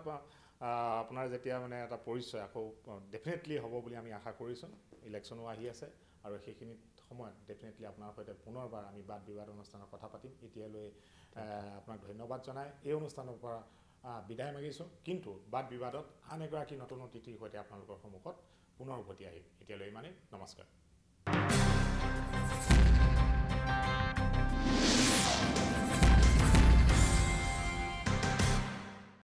আপোনাৰ যেতিয়া মানে এটা পৰিচয় আকৌ ডেফিনেটলি হ'ব বুলি আমি আশা কৰিছোঁ ইলেকশ্যনো আহি আছে আৰু সেইখিনি সময়ত ডেফিনেটলি আপোনাৰ সৈতে পুনৰবাৰ আমি বাদ বিবাদ অনুষ্ঠানৰ কথা পাতিম এতিয়ালৈ আপোনাক ধন্যবাদ জনাই এই অনুষ্ঠানৰ পৰা বিদায় মাগিছোঁ কিন্তু বাদ বিবাদত আন এগৰাকী নতুন অতিথিৰ সৈতে আপোনালোকৰ সন্মুখত পুনৰ উভতি আহিম এতিয়ালৈ ইমানেই নমস্কাৰ